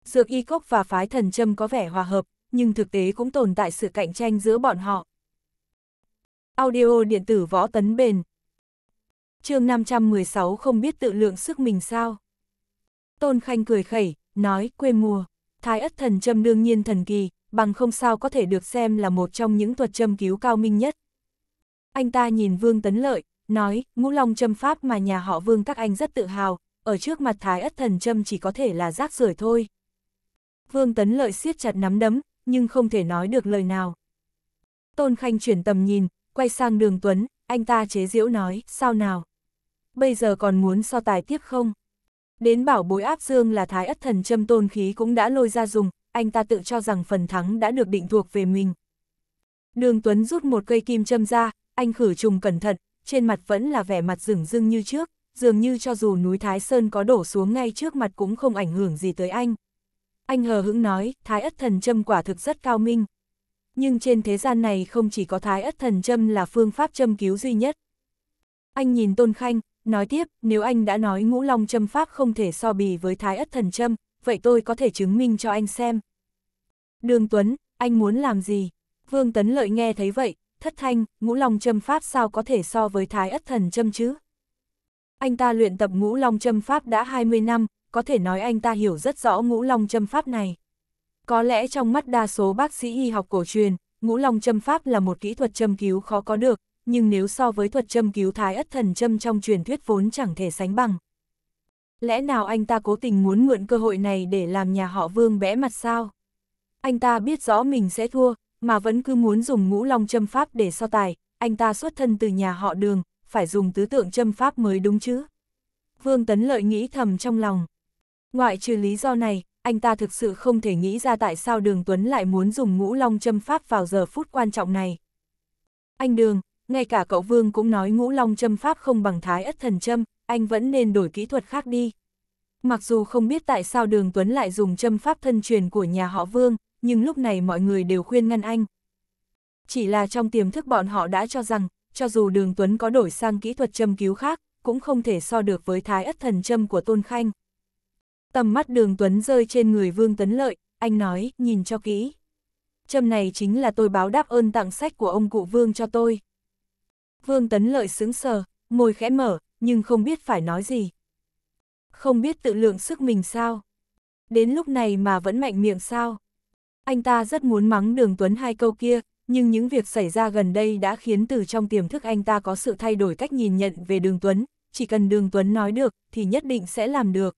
Speaker 1: Dược y cốc và phái thần châm có vẻ hòa hợp, nhưng thực tế cũng tồn tại sự cạnh tranh giữa bọn họ. Audio điện tử võ tấn bền chương 516 không biết tự lượng sức mình sao. Tôn Khanh cười khẩy, nói quê mùa, thái ất thần châm đương nhiên thần kỳ, bằng không sao có thể được xem là một trong những thuật châm cứu cao minh nhất. Anh ta nhìn Vương Tấn Lợi, nói, ngũ long châm pháp mà nhà họ Vương các anh rất tự hào, ở trước mặt thái ất thần châm chỉ có thể là rác rưởi thôi. Vương Tấn Lợi siết chặt nắm đấm, nhưng không thể nói được lời nào. Tôn Khanh chuyển tầm nhìn, quay sang đường Tuấn, anh ta chế giễu nói, sao nào? Bây giờ còn muốn so tài tiếp không? Đến bảo bối áp dương là thái ất thần châm tôn khí cũng đã lôi ra dùng, anh ta tự cho rằng phần thắng đã được định thuộc về mình. Đường Tuấn rút một cây kim châm ra, anh khử trùng cẩn thận, trên mặt vẫn là vẻ mặt rừng rưng như trước, dường như cho dù núi Thái Sơn có đổ xuống ngay trước mặt cũng không ảnh hưởng gì tới anh. Anh hờ hững nói, Thái Ất Thần Châm quả thực rất cao minh. Nhưng trên thế gian này không chỉ có Thái Ất Thần Châm là phương pháp châm cứu duy nhất. Anh nhìn Tôn Khanh, nói tiếp, nếu anh đã nói ngũ long châm pháp không thể so bì với Thái Ất Thần Châm, vậy tôi có thể chứng minh cho anh xem. Đường Tuấn, anh muốn làm gì? Vương Tấn Lợi nghe thấy vậy, thất thanh, ngũ long châm pháp sao có thể so với thái ất thần châm chứ? Anh ta luyện tập ngũ long châm pháp đã 20 năm, có thể nói anh ta hiểu rất rõ ngũ long châm pháp này. Có lẽ trong mắt đa số bác sĩ y học cổ truyền, ngũ long châm pháp là một kỹ thuật châm cứu khó có được, nhưng nếu so với thuật châm cứu thái ất thần châm trong truyền thuyết vốn chẳng thể sánh bằng lẽ nào anh ta cố tình muốn mượn cơ hội này để làm nhà họ Vương bẽ mặt sao? Anh ta biết rõ mình sẽ thua, mà vẫn cứ muốn dùng ngũ long châm pháp để so tài, anh ta xuất thân từ nhà họ đường, phải dùng tứ tượng châm pháp mới đúng chứ. Vương Tấn Lợi nghĩ thầm trong lòng. Ngoại trừ lý do này, anh ta thực sự không thể nghĩ ra tại sao đường Tuấn lại muốn dùng ngũ long châm pháp vào giờ phút quan trọng này. Anh Đường, ngay cả cậu Vương cũng nói ngũ long châm pháp không bằng thái ất thần châm, anh vẫn nên đổi kỹ thuật khác đi. Mặc dù không biết tại sao Đường Tuấn lại dùng châm pháp thân truyền của nhà họ Vương, nhưng lúc này mọi người đều khuyên ngăn anh. Chỉ là trong tiềm thức bọn họ đã cho rằng, cho dù Đường Tuấn có đổi sang kỹ thuật châm cứu khác, cũng không thể so được với thái ất thần châm của Tôn Khanh. Tầm mắt Đường Tuấn rơi trên người Vương Tấn Lợi, anh nói, nhìn cho kỹ. Châm này chính là tôi báo đáp ơn tặng sách của ông cụ Vương cho tôi. Vương Tấn Lợi sững sờ, môi khẽ mở, nhưng không biết phải nói gì. Không biết tự lượng sức mình sao? Đến lúc này mà vẫn mạnh miệng sao? Anh ta rất muốn mắng đường Tuấn hai câu kia, nhưng những việc xảy ra gần đây đã khiến từ trong tiềm thức anh ta có sự thay đổi cách nhìn nhận về đường Tuấn, chỉ cần đường Tuấn nói được thì nhất định sẽ làm được.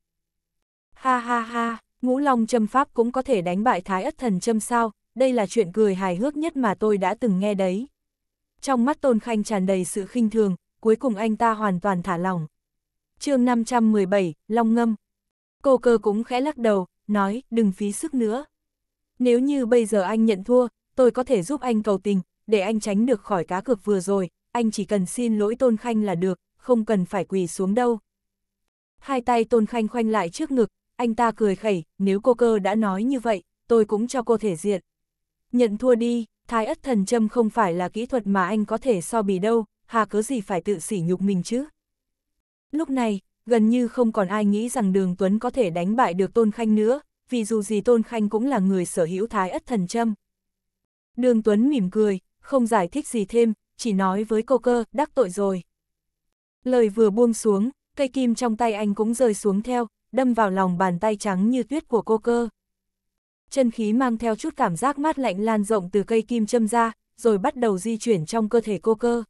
Speaker 1: Ha ha ha, ngũ long châm pháp cũng có thể đánh bại thái ất thần châm sao, đây là chuyện cười hài hước nhất mà tôi đã từng nghe đấy. Trong mắt Tôn Khanh tràn đầy sự khinh thường, cuối cùng anh ta hoàn toàn thả lòng chương 517, Long Ngâm. Cô cơ cũng khẽ lắc đầu, nói, đừng phí sức nữa. Nếu như bây giờ anh nhận thua, tôi có thể giúp anh cầu tình, để anh tránh được khỏi cá cược vừa rồi, anh chỉ cần xin lỗi Tôn Khanh là được, không cần phải quỳ xuống đâu. Hai tay Tôn Khanh khoanh lại trước ngực, anh ta cười khẩy, nếu cô cơ đã nói như vậy, tôi cũng cho cô thể diện. Nhận thua đi, thái ất thần châm không phải là kỹ thuật mà anh có thể so bì đâu, hà cớ gì phải tự sỉ nhục mình chứ? Lúc này, gần như không còn ai nghĩ rằng Đường Tuấn có thể đánh bại được Tôn Khanh nữa, vì dù gì Tôn Khanh cũng là người sở hữu thái ất thần châm. Đường Tuấn mỉm cười, không giải thích gì thêm, chỉ nói với cô cơ, đắc tội rồi. Lời vừa buông xuống, cây kim trong tay anh cũng rơi xuống theo, đâm vào lòng bàn tay trắng như tuyết của cô cơ. Chân khí mang theo chút cảm giác mát lạnh lan rộng từ cây kim châm ra, rồi bắt đầu di chuyển trong cơ thể cô cơ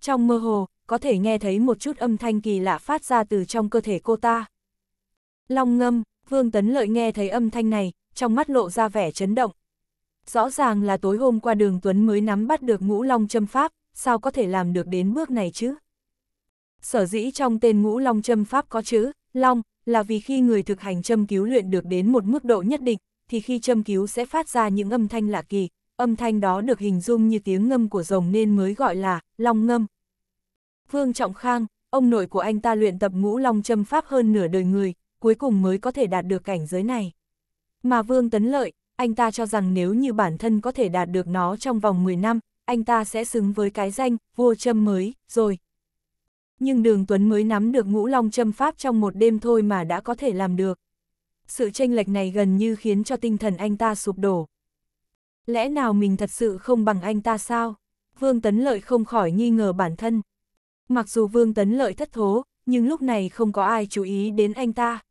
Speaker 1: trong mơ hồ, có thể nghe thấy một chút âm thanh kỳ lạ phát ra từ trong cơ thể cô ta. Long ngâm, Vương Tấn Lợi nghe thấy âm thanh này, trong mắt lộ ra vẻ chấn động. Rõ ràng là tối hôm qua đường Tuấn mới nắm bắt được ngũ long châm pháp, sao có thể làm được đến bước này chứ? Sở dĩ trong tên ngũ long châm pháp có chữ, long, là vì khi người thực hành châm cứu luyện được đến một mức độ nhất định, thì khi châm cứu sẽ phát ra những âm thanh lạ kỳ, âm thanh đó được hình dung như tiếng ngâm của rồng nên mới gọi là long ngâm. Vương Trọng Khang, ông nội của anh ta luyện tập ngũ long châm pháp hơn nửa đời người, cuối cùng mới có thể đạt được cảnh giới này. Mà Vương Tấn Lợi, anh ta cho rằng nếu như bản thân có thể đạt được nó trong vòng 10 năm, anh ta sẽ xứng với cái danh vua châm mới, rồi. Nhưng Đường Tuấn mới nắm được ngũ long châm pháp trong một đêm thôi mà đã có thể làm được. Sự tranh lệch này gần như khiến cho tinh thần anh ta sụp đổ lẽ nào mình thật sự không bằng anh ta sao? Vương Tấn Lợi không khỏi nghi ngờ bản thân. Mặc dù Vương Tấn Lợi thất thố, nhưng lúc này không có ai chú ý đến anh ta.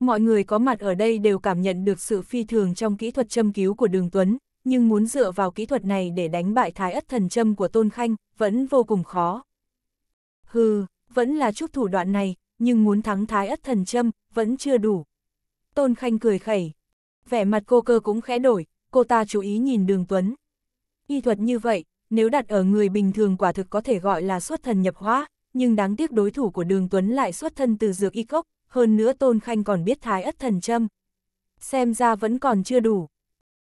Speaker 1: Mọi người có mặt ở đây đều cảm nhận được sự phi thường trong kỹ thuật châm cứu của Đường Tuấn, nhưng muốn dựa vào kỹ thuật này để đánh bại thái ất thần châm của Tôn Khanh vẫn vô cùng khó. Hừ, vẫn là chút thủ đoạn này, nhưng muốn thắng thái ất thần châm vẫn chưa đủ. Tôn Khanh cười khẩy, vẻ mặt cô cơ cũng khẽ đổi, cô ta chú ý nhìn đường Tuấn. Y thuật như vậy, nếu đặt ở người bình thường quả thực có thể gọi là xuất thần nhập hóa, nhưng đáng tiếc đối thủ của đường Tuấn lại xuất thân từ dược y cốc, hơn nữa Tôn Khanh còn biết thái ất thần châm. Xem ra vẫn còn chưa đủ.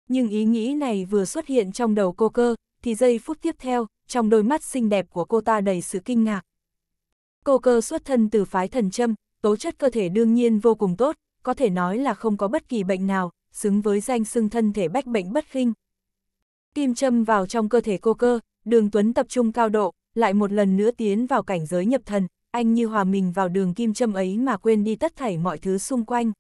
Speaker 1: Nhưng ý nghĩ này vừa xuất hiện trong đầu cô cơ, thì giây phút tiếp theo, trong đôi mắt xinh đẹp của cô ta đầy sự kinh ngạc. Cô cơ xuất thân từ phái thần châm, tố chất cơ thể đương nhiên vô cùng tốt, có thể nói là không có bất kỳ bệnh nào, xứng với danh xưng thân thể bách bệnh bất khinh. Kim châm vào trong cơ thể cô cơ, đường tuấn tập trung cao độ, lại một lần nữa tiến vào cảnh giới nhập thần, anh như hòa mình vào đường kim châm ấy mà quên đi tất thảy mọi thứ xung quanh.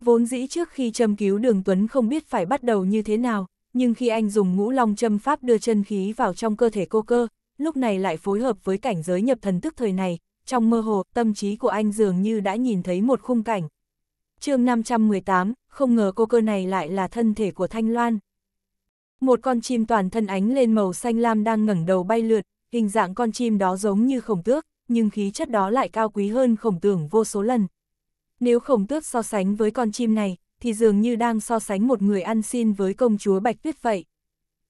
Speaker 1: Vốn dĩ trước khi châm cứu đường tuấn không biết phải bắt đầu như thế nào, nhưng khi anh dùng ngũ long châm pháp đưa chân khí vào trong cơ thể cô cơ, lúc này lại phối hợp với cảnh giới nhập thần tức thời này, trong mơ hồ, tâm trí của anh dường như đã nhìn thấy một khung cảnh, chương 518, không ngờ cô cơ này lại là thân thể của Thanh Loan. Một con chim toàn thân ánh lên màu xanh lam đang ngẩng đầu bay lượt, hình dạng con chim đó giống như khổng tước, nhưng khí chất đó lại cao quý hơn khổng tưởng vô số lần. Nếu khổng tước so sánh với con chim này, thì dường như đang so sánh một người ăn xin với công chúa Bạch Tuyết vậy.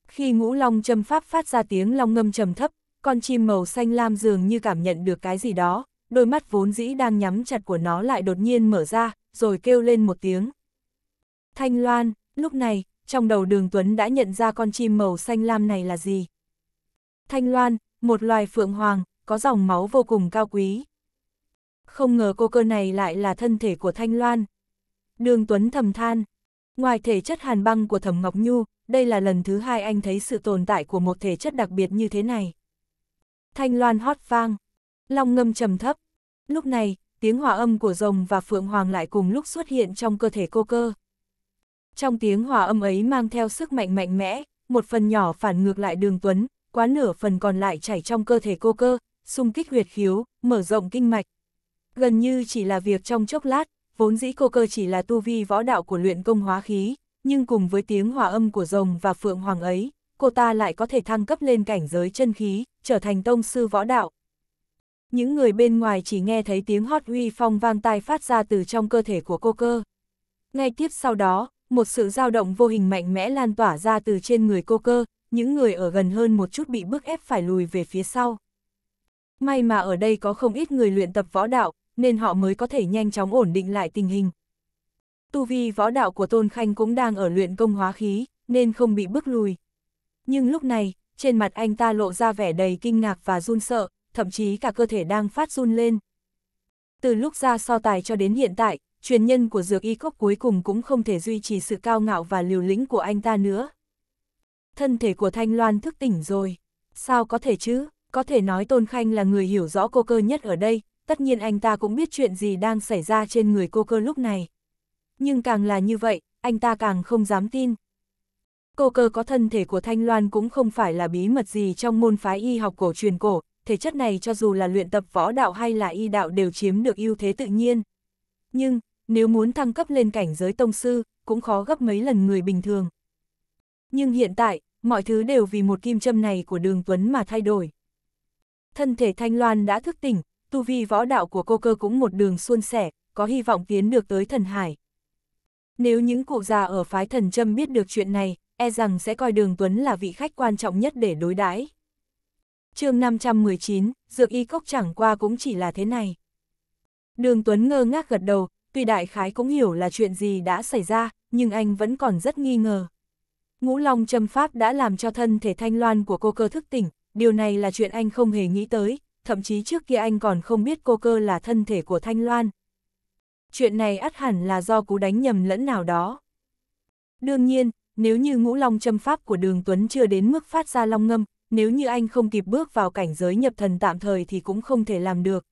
Speaker 1: Khi ngũ long châm pháp phát ra tiếng long ngâm trầm thấp, con chim màu xanh lam dường như cảm nhận được cái gì đó, đôi mắt vốn dĩ đang nhắm chặt của nó lại đột nhiên mở ra, rồi kêu lên một tiếng. Thanh Loan, lúc này, trong đầu đường Tuấn đã nhận ra con chim màu xanh lam này là gì. Thanh Loan, một loài phượng hoàng, có dòng máu vô cùng cao quý. Không ngờ cô cơ này lại là thân thể của Thanh Loan. Đường Tuấn thầm than. Ngoài thể chất hàn băng của Thẩm Ngọc Nhu, đây là lần thứ hai anh thấy sự tồn tại của một thể chất đặc biệt như thế này. Thanh Loan hót vang. Long ngâm trầm thấp. Lúc này, tiếng hòa âm của rồng và phượng hoàng lại cùng lúc xuất hiện trong cơ thể cô cơ. Trong tiếng hòa âm ấy mang theo sức mạnh mạnh mẽ, một phần nhỏ phản ngược lại đường tuấn, quá nửa phần còn lại chảy trong cơ thể cô cơ, xung kích huyệt khiếu, mở rộng kinh mạch. Gần như chỉ là việc trong chốc lát, vốn dĩ cô cơ chỉ là tu vi võ đạo của luyện công hóa khí, nhưng cùng với tiếng hòa âm của rồng và phượng hoàng ấy, cô ta lại có thể thăng cấp lên cảnh giới chân khí, trở thành tông sư võ đạo những người bên ngoài chỉ nghe thấy tiếng hót uy phong vang tai phát ra từ trong cơ thể của cô cơ. Ngay tiếp sau đó, một sự dao động vô hình mạnh mẽ lan tỏa ra từ trên người cô cơ, những người ở gần hơn một chút bị bức ép phải lùi về phía sau. May mà ở đây có không ít người luyện tập võ đạo, nên họ mới có thể nhanh chóng ổn định lại tình hình. Tu vi võ đạo của Tôn Khanh cũng đang ở luyện công hóa khí, nên không bị bức lùi. Nhưng lúc này, trên mặt anh ta lộ ra vẻ đầy kinh ngạc và run sợ, thậm chí cả cơ thể đang phát run lên. Từ lúc ra so tài cho đến hiện tại, truyền nhân của dược y cốc cuối cùng cũng không thể duy trì sự cao ngạo và liều lĩnh của anh ta nữa. Thân thể của Thanh Loan thức tỉnh rồi. Sao có thể chứ, có thể nói Tôn Khanh là người hiểu rõ cô cơ nhất ở đây, tất nhiên anh ta cũng biết chuyện gì đang xảy ra trên người cô cơ lúc này. Nhưng càng là như vậy, anh ta càng không dám tin. Cô cơ có thân thể của Thanh Loan cũng không phải là bí mật gì trong môn phái y học cổ truyền cổ, thể chất này cho dù là luyện tập võ đạo hay là y đạo đều chiếm được ưu thế tự nhiên. Nhưng, nếu muốn thăng cấp lên cảnh giới tông sư, cũng khó gấp mấy lần người bình thường. Nhưng hiện tại, mọi thứ đều vì một kim châm này của đường Tuấn mà thay đổi. Thân thể Thanh Loan đã thức tỉnh, tu vi võ đạo của cô cơ cũng một đường xuôn sẻ, có hy vọng tiến được tới thần hải. Nếu những cụ già ở phái thần châm biết được chuyện này, e rằng sẽ coi đường Tuấn là vị khách quan trọng nhất để đối đãi chương 519, dược y cốc chẳng qua cũng chỉ là thế này. Đường Tuấn ngơ ngác gật đầu, tuy đại khái cũng hiểu là chuyện gì đã xảy ra, nhưng anh vẫn còn rất nghi ngờ. Ngũ Long châm pháp đã làm cho thân thể thanh loan của cô cơ thức tỉnh, điều này là chuyện anh không hề nghĩ tới, thậm chí trước kia anh còn không biết cô cơ là thân thể của thanh loan. Chuyện này ắt hẳn là do cú đánh nhầm lẫn nào đó. Đương nhiên, nếu như ngũ long châm pháp của đường Tuấn chưa đến mức phát ra long ngâm, nếu như anh không kịp bước vào cảnh giới nhập thần tạm thời thì cũng không thể làm được.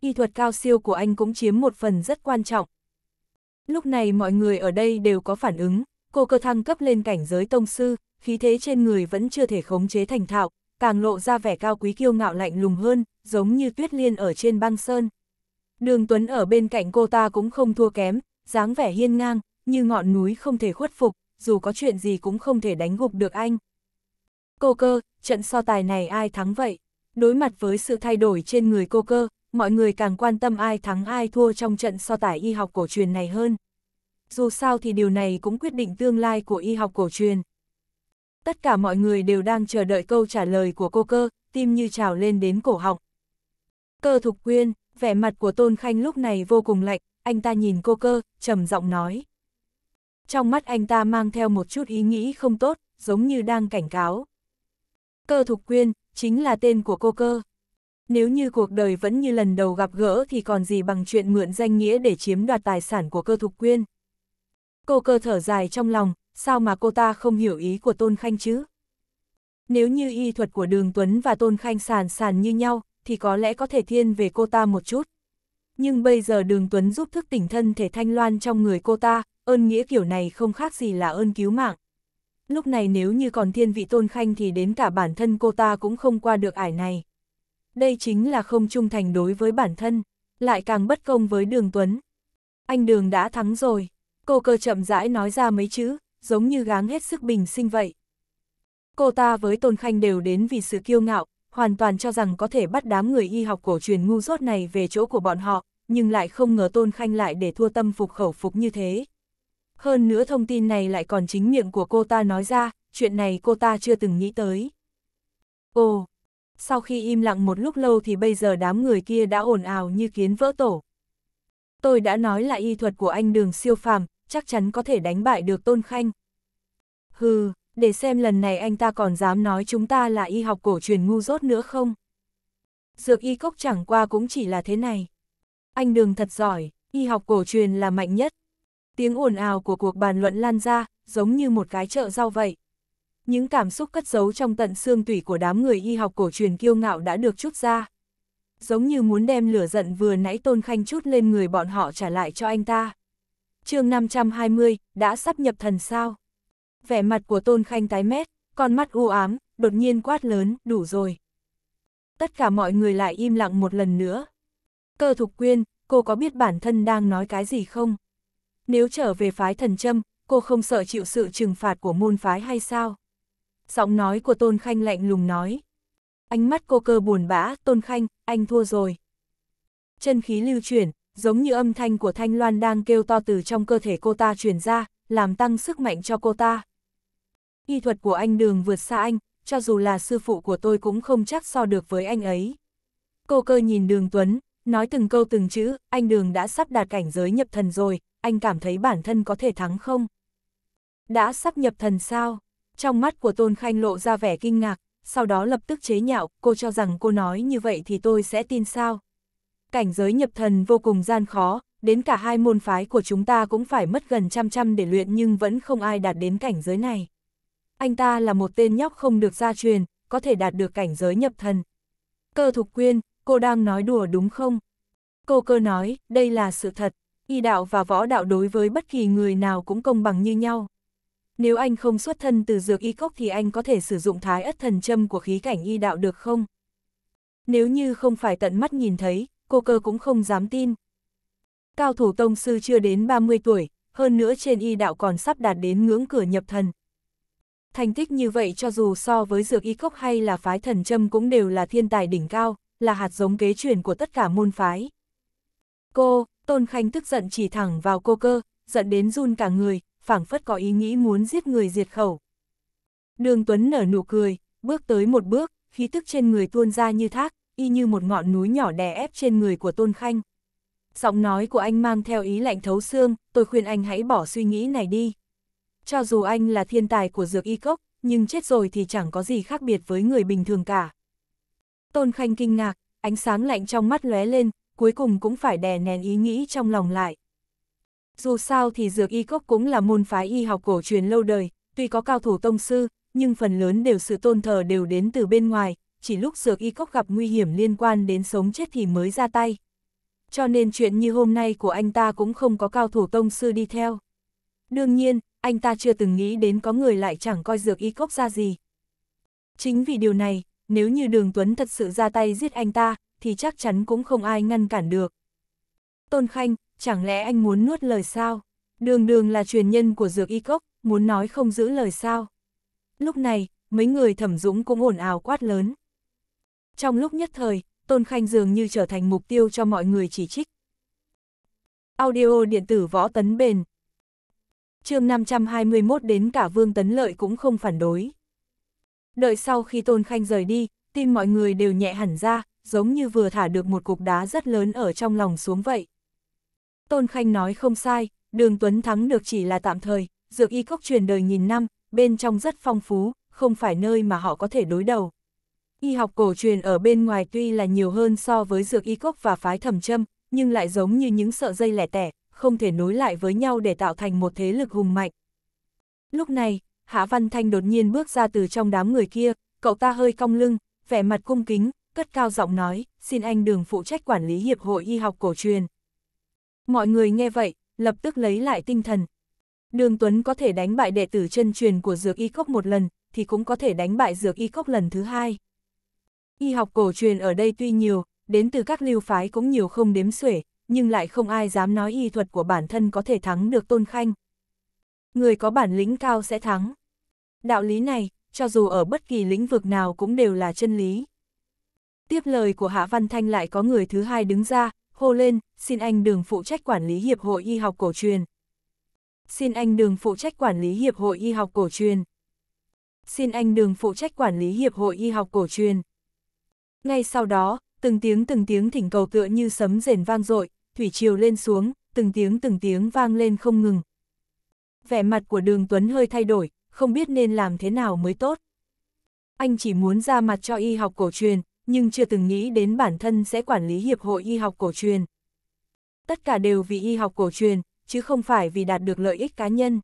Speaker 1: Y thuật cao siêu của anh cũng chiếm một phần rất quan trọng. Lúc này mọi người ở đây đều có phản ứng, cô cơ thăng cấp lên cảnh giới tông sư, khí thế trên người vẫn chưa thể khống chế thành thạo, càng lộ ra vẻ cao quý kiêu ngạo lạnh lùng hơn, giống như tuyết liên ở trên băng sơn. Đường Tuấn ở bên cạnh cô ta cũng không thua kém, dáng vẻ hiên ngang, như ngọn núi không thể khuất phục, dù có chuyện gì cũng không thể đánh gục được anh. Cô cơ, trận so tài này ai thắng vậy? Đối mặt với sự thay đổi trên người cô cơ, mọi người càng quan tâm ai thắng ai thua trong trận so tài y học cổ truyền này hơn. Dù sao thì điều này cũng quyết định tương lai của y học cổ truyền. Tất cả mọi người đều đang chờ đợi câu trả lời của cô cơ, tim như trào lên đến cổ họng. Cơ thục quyên, vẻ mặt của Tôn Khanh lúc này vô cùng lạnh, anh ta nhìn cô cơ, trầm giọng nói. Trong mắt anh ta mang theo một chút ý nghĩ không tốt, giống như đang cảnh cáo. Cơ Thục Quyên, chính là tên của cô cơ. Nếu như cuộc đời vẫn như lần đầu gặp gỡ thì còn gì bằng chuyện mượn danh nghĩa để chiếm đoạt tài sản của cơ Thục Quyên. Cô cơ thở dài trong lòng, sao mà cô ta không hiểu ý của Tôn Khanh chứ? Nếu như y thuật của Đường Tuấn và Tôn Khanh sàn sàn như nhau, thì có lẽ có thể thiên về cô ta một chút. Nhưng bây giờ Đường Tuấn giúp thức tỉnh thân thể thanh loan trong người cô ta, ơn nghĩa kiểu này không khác gì là ơn cứu mạng lúc này nếu như còn thiên vị tôn khanh thì đến cả bản thân cô ta cũng không qua được ải này. Đây chính là không trung thành đối với bản thân, lại càng bất công với đường Tuấn. Anh đường đã thắng rồi, cô cơ chậm rãi nói ra mấy chữ, giống như gáng hết sức bình sinh vậy. Cô ta với tôn khanh đều đến vì sự kiêu ngạo, hoàn toàn cho rằng có thể bắt đám người y học cổ truyền ngu dốt này về chỗ của bọn họ, nhưng lại không ngờ tôn khanh lại để thua tâm phục khẩu phục như thế. Hơn nữa thông tin này lại còn chính miệng của cô ta nói ra, chuyện này cô ta chưa từng nghĩ tới. Ồ, sau khi im lặng một lúc lâu thì bây giờ đám người kia đã ồn ào như kiến vỡ tổ. Tôi đã nói là y thuật của anh đường siêu phàm, chắc chắn có thể đánh bại được Tôn Khanh. Hừ, để xem lần này anh ta còn dám nói chúng ta là y học cổ truyền ngu dốt nữa không? Dược y cốc chẳng qua cũng chỉ là thế này. Anh đường thật giỏi, y học cổ truyền là mạnh nhất, tiếng ồn ào của cuộc bàn luận lan ra, giống như một cái chợ rau vậy. Những cảm xúc cất giấu trong tận xương tủy của đám người y học cổ truyền kiêu ngạo đã được chút ra. Giống như muốn đem lửa giận vừa nãy Tôn Khanh chút lên người bọn họ trả lại cho anh ta. chương 520, đã sắp nhập thần sao. Vẻ mặt của Tôn Khanh tái mét, con mắt u ám, đột nhiên quát lớn, đủ rồi. Tất cả mọi người lại im lặng một lần nữa. Cơ thục quyên, cô có biết bản thân đang nói cái gì không? Nếu trở về phái thần châm, cô không sợ chịu sự trừng phạt của môn phái hay sao? Giọng nói của Tôn Khanh lạnh lùng nói. Ánh mắt cô cơ buồn bã, Tôn Khanh, anh thua rồi. Chân khí lưu chuyển, giống như âm thanh của Thanh Loan đang kêu to từ trong cơ thể cô ta truyền ra, làm tăng sức mạnh cho cô ta. Y thuật của anh đường vượt xa anh, cho dù là sư phụ của tôi cũng không chắc so được với anh ấy. Cô cơ nhìn đường Tuấn, nói từng câu từng chữ, anh đường đã sắp đạt cảnh giới nhập thần rồi, anh cảm thấy bản thân có thể thắng không? Đã sắp nhập thần sao? Trong mắt của Tôn Khanh lộ ra vẻ kinh ngạc, sau đó lập tức chế nhạo, cô cho rằng cô nói như vậy thì tôi sẽ tin sao? Cảnh giới nhập thần vô cùng gian khó, đến cả hai môn phái của chúng ta cũng phải mất gần trăm trăm để luyện nhưng vẫn không ai đạt đến cảnh giới này. Anh ta là một tên nhóc không được gia truyền, có thể đạt được cảnh giới nhập thần. Cơ thục quyên, cô đang nói đùa đúng không? Cô cơ nói, đây là sự thật, y đạo và võ đạo đối với bất kỳ người nào cũng công bằng như nhau. Nếu anh không xuất thân từ dược y cốc thì anh có thể sử dụng thái ất thần châm của khí cảnh y đạo được không? Nếu như không phải tận mắt nhìn thấy, cô cơ cũng không dám tin. Cao thủ tông sư chưa đến 30 tuổi, hơn nữa trên y đạo còn sắp đạt đến ngưỡng cửa nhập thần. Thành tích như vậy cho dù so với dược y cốc hay là phái thần châm cũng đều là thiên tài đỉnh cao, là hạt giống kế truyền của tất cả môn phái. Cô, Tôn Khanh tức giận chỉ thẳng vào cô cơ, giận đến run cả người, phảng phất có ý nghĩ muốn giết người diệt khẩu. Đường Tuấn nở nụ cười, bước tới một bước, khí tức trên người tuôn ra như thác, y như một ngọn núi nhỏ đè ép trên người của Tôn Khanh. Giọng nói của anh mang theo ý lạnh thấu xương, tôi khuyên anh hãy bỏ suy nghĩ này đi. Cho dù anh là thiên tài của dược y cốc, nhưng chết rồi thì chẳng có gì khác biệt với người bình thường cả. Tôn Khanh kinh ngạc, ánh sáng lạnh trong mắt lóe lên, cuối cùng cũng phải đè nén ý nghĩ trong lòng lại. Dù sao thì dược y cốc cũng là môn phái y học cổ truyền lâu đời, tuy có cao thủ tông sư, nhưng phần lớn đều sự tôn thờ đều đến từ bên ngoài, chỉ lúc dược y cốc gặp nguy hiểm liên quan đến sống chết thì mới ra tay. Cho nên chuyện như hôm nay của anh ta cũng không có cao thủ tông sư đi theo. Đương nhiên, anh ta chưa từng nghĩ đến có người lại chẳng coi dược y cốc ra gì. Chính vì điều này, nếu như Đường Tuấn thật sự ra tay giết anh ta, thì chắc chắn cũng không ai ngăn cản được. Tôn Khanh, chẳng lẽ anh muốn nuốt lời sao? Đường đường là truyền nhân của dược y cốc, muốn nói không giữ lời sao? Lúc này, mấy người thẩm dũng cũng ồn ào quát lớn. Trong lúc nhất thời, Tôn Khanh dường như trở thành mục tiêu cho mọi người chỉ trích. Audio điện tử võ tấn bền. chương 521 đến cả Vương Tấn Lợi cũng không phản đối. Đợi sau khi Tôn Khanh rời đi, tim mọi người đều nhẹ hẳn ra, giống như vừa thả được một cục đá rất lớn ở trong lòng xuống vậy. Tôn Khanh nói không sai, đường Tuấn thắng được chỉ là tạm thời, dược y cốc truyền đời nghìn năm, bên trong rất phong phú, không phải nơi mà họ có thể đối đầu. Y học cổ truyền ở bên ngoài tuy là nhiều hơn so với dược y cốc và phái thẩm châm, nhưng lại giống như những sợi dây lẻ tẻ, không thể nối lại với nhau để tạo thành một thế lực hùng mạnh. Lúc này, Hạ Văn Thanh đột nhiên bước ra từ trong đám người kia, cậu ta hơi cong lưng, vẻ mặt cung kính, cất cao giọng nói, xin anh Đường phụ trách quản lý Hiệp hội Y học cổ truyền. Mọi người nghe vậy, lập tức lấy lại tinh thần. Đường Tuấn có thể đánh bại đệ tử chân truyền của dược y cốc một lần, thì cũng có thể đánh bại dược y cốc lần thứ hai. Y học cổ truyền ở đây tuy nhiều, đến từ các lưu phái cũng nhiều không đếm xuể, nhưng lại không ai dám nói y thuật của bản thân có thể thắng được Tôn Khanh. Người có bản lĩnh cao sẽ thắng. Đạo lý này, cho dù ở bất kỳ lĩnh vực nào cũng đều là chân lý. Tiếp lời của Hạ Văn Thanh lại có người thứ hai đứng ra, hô lên, xin anh đường phụ trách quản lý Hiệp hội Y học cổ truyền. Xin anh đường phụ trách quản lý Hiệp hội Y học cổ truyền. Xin anh đường phụ trách quản lý Hiệp hội Y học cổ truyền. Ngay sau đó, từng tiếng từng tiếng thỉnh cầu tựa như sấm rền vang dội, thủy triều lên xuống, từng tiếng từng tiếng vang lên không ngừng. Vẻ mặt của đường Tuấn hơi thay đổi, không biết nên làm thế nào mới tốt. Anh chỉ muốn ra mặt cho y học cổ truyền, nhưng chưa từng nghĩ đến bản thân sẽ quản lý Hiệp hội Y học cổ truyền. Tất cả đều vì y học cổ truyền, chứ không phải vì đạt được lợi ích cá nhân.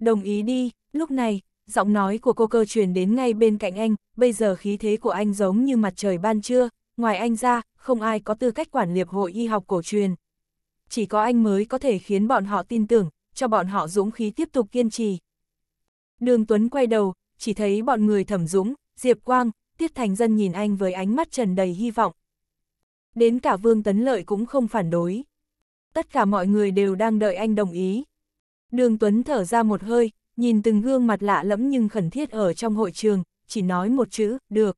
Speaker 1: Đồng ý đi, lúc này, giọng nói của cô cơ truyền đến ngay bên cạnh anh, bây giờ khí thế của anh giống như mặt trời ban trưa, ngoài anh ra, không ai có tư cách quản liệp hội y học cổ truyền. Chỉ có anh mới có thể khiến bọn họ tin tưởng, cho bọn họ dũng khí tiếp tục kiên trì. Đường Tuấn quay đầu, chỉ thấy bọn người thẩm dũng, Diệp Quang, Tiết Thành Dân nhìn anh với ánh mắt trần đầy hy vọng. Đến cả Vương Tấn Lợi cũng không phản đối. Tất cả mọi người đều đang đợi anh đồng ý. Đường Tuấn thở ra một hơi, nhìn từng gương mặt lạ lẫm nhưng khẩn thiết ở trong hội trường, chỉ nói một chữ, được.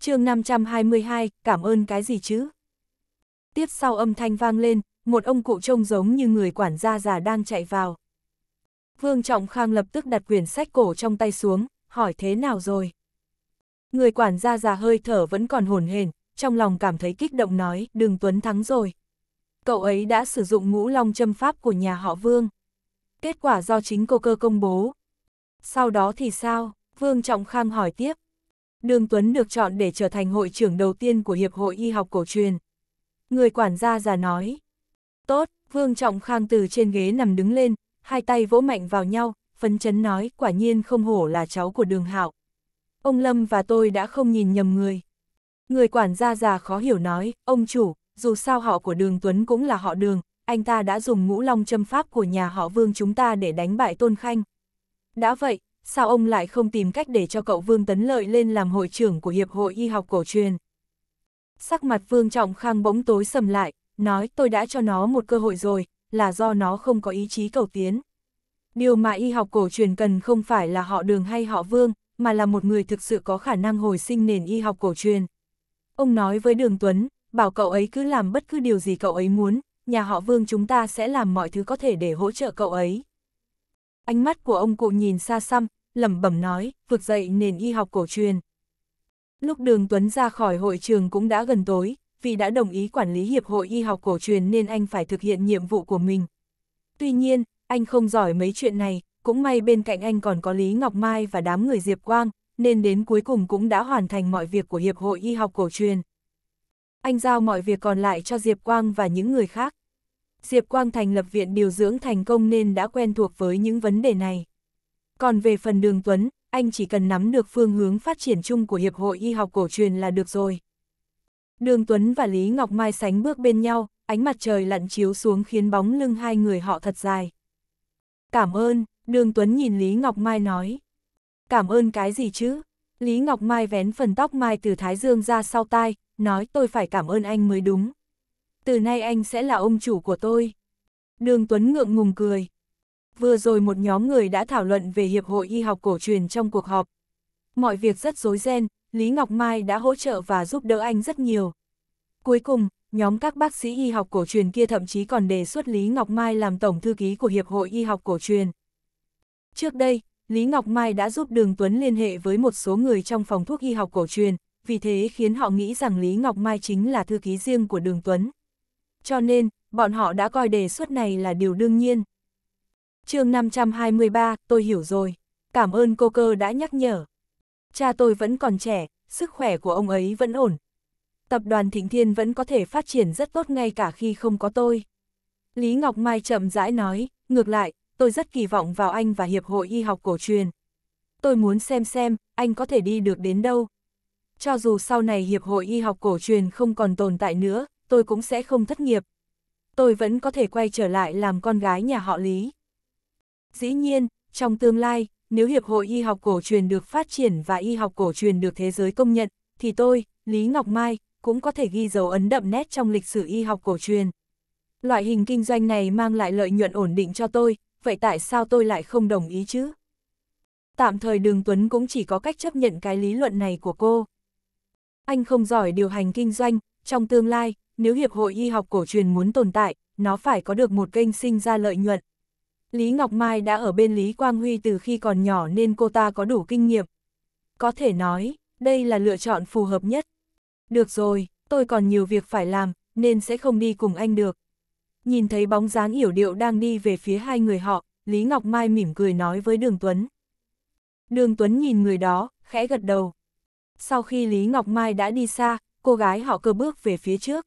Speaker 1: chương 522, cảm ơn cái gì chứ? Tiếp sau âm thanh vang lên, một ông cụ trông giống như người quản gia già đang chạy vào. Vương Trọng Khang lập tức đặt quyển sách cổ trong tay xuống, hỏi thế nào rồi? Người quản gia già hơi thở vẫn còn hồn hền, trong lòng cảm thấy kích động nói, đường Tuấn thắng rồi. Cậu ấy đã sử dụng ngũ long châm pháp của nhà họ Vương. Kết quả do chính cô cơ công bố. Sau đó thì sao? Vương Trọng Khang hỏi tiếp. Đường Tuấn được chọn để trở thành hội trưởng đầu tiên của Hiệp hội Y học cổ truyền. Người quản gia già nói. Tốt, Vương Trọng Khang từ trên ghế nằm đứng lên, hai tay vỗ mạnh vào nhau, phấn chấn nói quả nhiên không hổ là cháu của đường Hạo ông Lâm và tôi đã không nhìn nhầm người. Người quản gia già khó hiểu nói, ông chủ, dù sao họ của đường Tuấn cũng là họ đường, anh ta đã dùng ngũ long châm pháp của nhà họ Vương chúng ta để đánh bại Tôn Khanh. Đã vậy, sao ông lại không tìm cách để cho cậu Vương Tấn Lợi lên làm hội trưởng của Hiệp hội Y học cổ truyền? Sắc mặt Vương Trọng Khang bỗng tối sầm lại, nói tôi đã cho nó một cơ hội rồi, là do nó không có ý chí cầu tiến. Điều mà y học cổ truyền cần không phải là họ đường hay họ vương, mà là một người thực sự có khả năng hồi sinh nền y học cổ truyền. Ông nói với Đường Tuấn, bảo cậu ấy cứ làm bất cứ điều gì cậu ấy muốn, nhà họ Vương chúng ta sẽ làm mọi thứ có thể để hỗ trợ cậu ấy. Ánh mắt của ông cụ nhìn xa xăm, lẩm bẩm nói, vực dậy nền y học cổ truyền. Lúc Đường Tuấn ra khỏi hội trường cũng đã gần tối, vì đã đồng ý quản lý Hiệp hội Y học cổ truyền nên anh phải thực hiện nhiệm vụ của mình. Tuy nhiên, anh không giỏi mấy chuyện này, cũng may bên cạnh anh còn có Lý Ngọc Mai và đám người Diệp Quang, nên đến cuối cùng cũng đã hoàn thành mọi việc của Hiệp hội Y học cổ truyền. Anh giao mọi việc còn lại cho Diệp Quang và những người khác. Diệp Quang thành lập viện điều dưỡng thành công nên đã quen thuộc với những vấn đề này. Còn về phần đường Tuấn, anh chỉ cần nắm được phương hướng phát triển chung của Hiệp hội Y học cổ truyền là được rồi. Đường Tuấn và Lý Ngọc Mai sánh bước bên nhau, ánh mặt trời lặn chiếu xuống khiến bóng lưng hai người họ thật dài. Cảm ơn. Đường Tuấn nhìn Lý Ngọc Mai nói. Cảm ơn cái gì chứ? Lý Ngọc Mai vén phần tóc Mai từ Thái Dương ra sau tai, nói tôi phải cảm ơn anh mới đúng. Từ nay anh sẽ là ông chủ của tôi. Đường Tuấn ngượng ngùng cười. Vừa rồi một nhóm người đã thảo luận về Hiệp hội Y học cổ truyền trong cuộc họp. Mọi việc rất rối ren, Lý Ngọc Mai đã hỗ trợ và giúp đỡ anh rất nhiều. Cuối cùng, nhóm các bác sĩ y học cổ truyền kia thậm chí còn đề xuất Lý Ngọc Mai làm tổng thư ký của Hiệp hội Y học cổ truyền. Trước đây, Lý Ngọc Mai đã giúp Đường Tuấn liên hệ với một số người trong phòng thuốc y học cổ truyền, vì thế khiến họ nghĩ rằng Lý Ngọc Mai chính là thư ký riêng của Đường Tuấn. Cho nên, bọn họ đã coi đề xuất này là điều đương nhiên. chương 523, tôi hiểu rồi. Cảm ơn cô cơ đã nhắc nhở. Cha tôi vẫn còn trẻ, sức khỏe của ông ấy vẫn ổn. Tập đoàn Thịnh Thiên vẫn có thể phát triển rất tốt ngay cả khi không có tôi. Lý Ngọc Mai chậm rãi nói, ngược lại, tôi rất kỳ vọng vào anh và Hiệp hội Y học cổ truyền. Tôi muốn xem xem, anh có thể đi được đến đâu. Cho dù sau này Hiệp hội Y học cổ truyền không còn tồn tại nữa, tôi cũng sẽ không thất nghiệp. Tôi vẫn có thể quay trở lại làm con gái nhà họ Lý. Dĩ nhiên, trong tương lai, nếu Hiệp hội Y học cổ truyền được phát triển và y học cổ truyền được thế giới công nhận, thì tôi, Lý Ngọc Mai, cũng có thể ghi dấu ấn đậm nét trong lịch sử y học cổ truyền. Loại hình kinh doanh này mang lại lợi nhuận ổn định cho tôi, vậy tại sao tôi lại không đồng ý chứ? Tạm thời Đường Tuấn cũng chỉ có cách chấp nhận cái lý luận này của cô. Anh không giỏi điều hành kinh doanh, trong tương lai, nếu Hiệp hội Y học cổ truyền muốn tồn tại, nó phải có được một kênh sinh ra lợi nhuận. Lý Ngọc Mai đã ở bên Lý Quang Huy từ khi còn nhỏ nên cô ta có đủ kinh nghiệm. Có thể nói, đây là lựa chọn phù hợp nhất. Được rồi, tôi còn nhiều việc phải làm, nên sẽ không đi cùng anh được. Nhìn thấy bóng dáng yểu điệu đang đi về phía hai người họ, Lý Ngọc Mai mỉm cười nói với Đường Tuấn. Đường Tuấn nhìn người đó, khẽ gật đầu. Sau khi Lý Ngọc Mai đã đi xa, cô gái họ cơ bước về phía trước.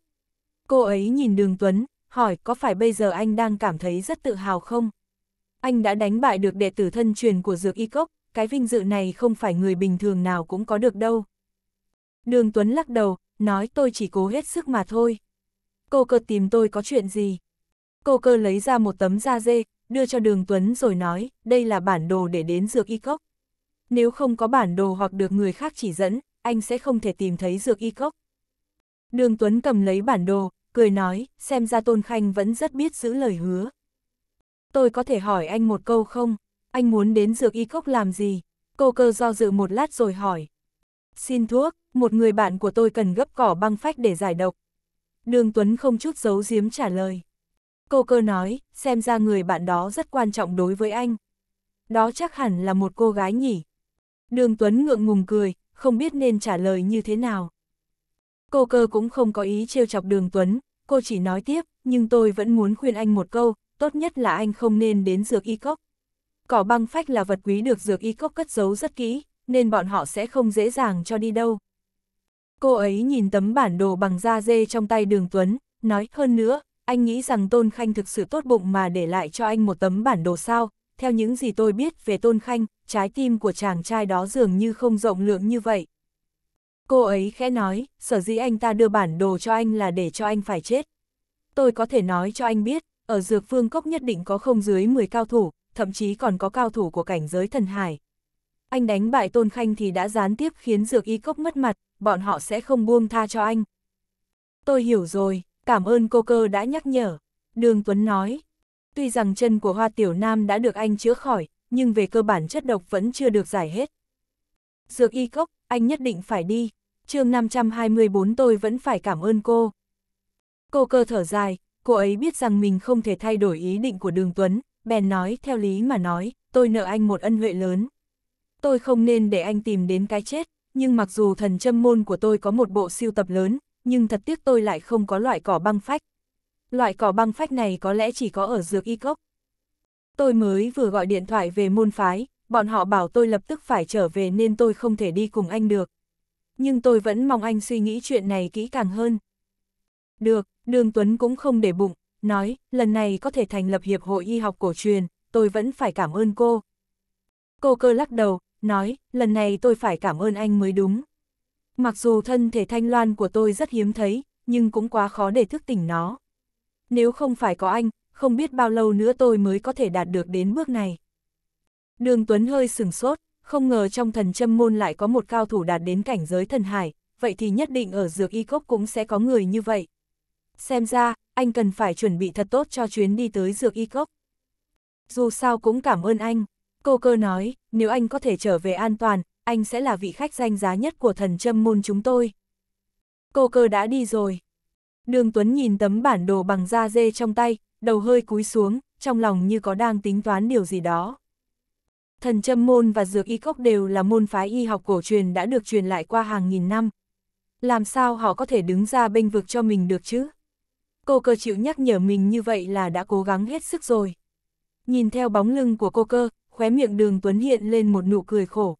Speaker 1: Cô ấy nhìn Đường Tuấn, hỏi có phải bây giờ anh đang cảm thấy rất tự hào không? Anh đã đánh bại được đệ tử thân truyền của Dược Y Cốc, cái vinh dự này không phải người bình thường nào cũng có được đâu. Đường Tuấn lắc đầu, nói tôi chỉ cố hết sức mà thôi. Cô cơ tìm tôi có chuyện gì? Cô cơ lấy ra một tấm da dê, đưa cho đường Tuấn rồi nói, đây là bản đồ để đến dược y cốc. Nếu không có bản đồ hoặc được người khác chỉ dẫn, anh sẽ không thể tìm thấy dược y cốc. Đường Tuấn cầm lấy bản đồ, cười nói, xem ra Tôn Khanh vẫn rất biết giữ lời hứa. Tôi có thể hỏi anh một câu không? Anh muốn đến dược y cốc làm gì? Cô cơ do dự một lát rồi hỏi. Xin thuốc, một người bạn của tôi cần gấp cỏ băng phách để giải độc. Đường Tuấn không chút giấu giếm trả lời. Cô cơ nói, xem ra người bạn đó rất quan trọng đối với anh. Đó chắc hẳn là một cô gái nhỉ. Đường Tuấn ngượng ngùng cười, không biết nên trả lời như thế nào. Cô cơ cũng không có ý trêu chọc đường Tuấn, cô chỉ nói tiếp, nhưng tôi vẫn muốn khuyên anh một câu, tốt nhất là anh không nên đến dược y cốc. Cỏ băng phách là vật quý được dược y cốc cất giấu rất kỹ, nên bọn họ sẽ không dễ dàng cho đi đâu. Cô ấy nhìn tấm bản đồ bằng da dê trong tay đường Tuấn, nói hơn nữa, anh nghĩ rằng Tôn Khanh thực sự tốt bụng mà để lại cho anh một tấm bản đồ sao, theo những gì tôi biết về Tôn Khanh, trái tim của chàng trai đó dường như không rộng lượng như vậy. Cô ấy khẽ nói, sở dĩ anh ta đưa bản đồ cho anh là để cho anh phải chết. Tôi có thể nói cho anh biết, ở dược phương cốc nhất định có không dưới 10 cao thủ, thậm chí còn có cao thủ của cảnh giới thần hải. Anh đánh bại Tôn Khanh thì đã gián tiếp khiến dược y cốc mất mặt, bọn họ sẽ không buông tha cho anh. Tôi hiểu rồi, cảm ơn cô cơ đã nhắc nhở. Đường Tuấn nói, tuy rằng chân của Hoa Tiểu Nam đã được anh chữa khỏi, nhưng về cơ bản chất độc vẫn chưa được giải hết. Dược y cốc, anh nhất định phải đi. chương 524 tôi vẫn phải cảm ơn cô. Cô cơ thở dài, cô ấy biết rằng mình không thể thay đổi ý định của Đường Tuấn, bèn nói theo lý mà nói, tôi nợ anh một ân huệ lớn. Tôi không nên để anh tìm đến cái chết, nhưng mặc dù thần châm môn của tôi có một bộ siêu tập lớn, nhưng thật tiếc tôi lại không có loại cỏ băng phách. Loại cỏ băng phách này có lẽ chỉ có ở dược y cốc. Tôi mới vừa gọi điện thoại về môn phái, bọn họ bảo tôi lập tức phải trở về nên tôi không thể đi cùng anh được. Nhưng tôi vẫn mong anh suy nghĩ chuyện này kỹ càng hơn. Được, Đường Tuấn cũng không để bụng, nói, lần này có thể thành lập Hiệp hội Y học cổ truyền, tôi vẫn phải cảm ơn cô. Cô cơ lắc đầu, nói, lần này tôi phải cảm ơn anh mới đúng. Mặc dù thân thể thanh loan của tôi rất hiếm thấy, nhưng cũng quá khó để thức tỉnh nó. Nếu không phải có anh, không biết bao lâu nữa tôi mới có thể đạt được đến bước này. Đường Tuấn hơi sừng sốt, không ngờ trong thần châm môn lại có một cao thủ đạt đến cảnh giới thần hải, vậy thì nhất định ở dược y cốc cũng sẽ có người như vậy. Xem ra, anh cần phải chuẩn bị thật tốt cho chuyến đi tới dược y cốc. Dù sao cũng cảm ơn anh, cô cơ nói, nếu anh có thể trở về an toàn, anh sẽ là vị khách danh giá nhất của thần châm môn chúng tôi. Cô cơ đã đi rồi. Đường Tuấn nhìn tấm bản đồ bằng da dê trong tay, đầu hơi cúi xuống, trong lòng như có đang tính toán điều gì đó. Thần châm môn và dược y cốc đều là môn phái y học cổ truyền đã được truyền lại qua hàng nghìn năm. Làm sao họ có thể đứng ra bênh vực cho mình được chứ? Cô cơ chịu nhắc nhở mình như vậy là đã cố gắng hết sức rồi. Nhìn theo bóng lưng của cô cơ, khóe miệng đường Tuấn hiện lên một nụ cười khổ.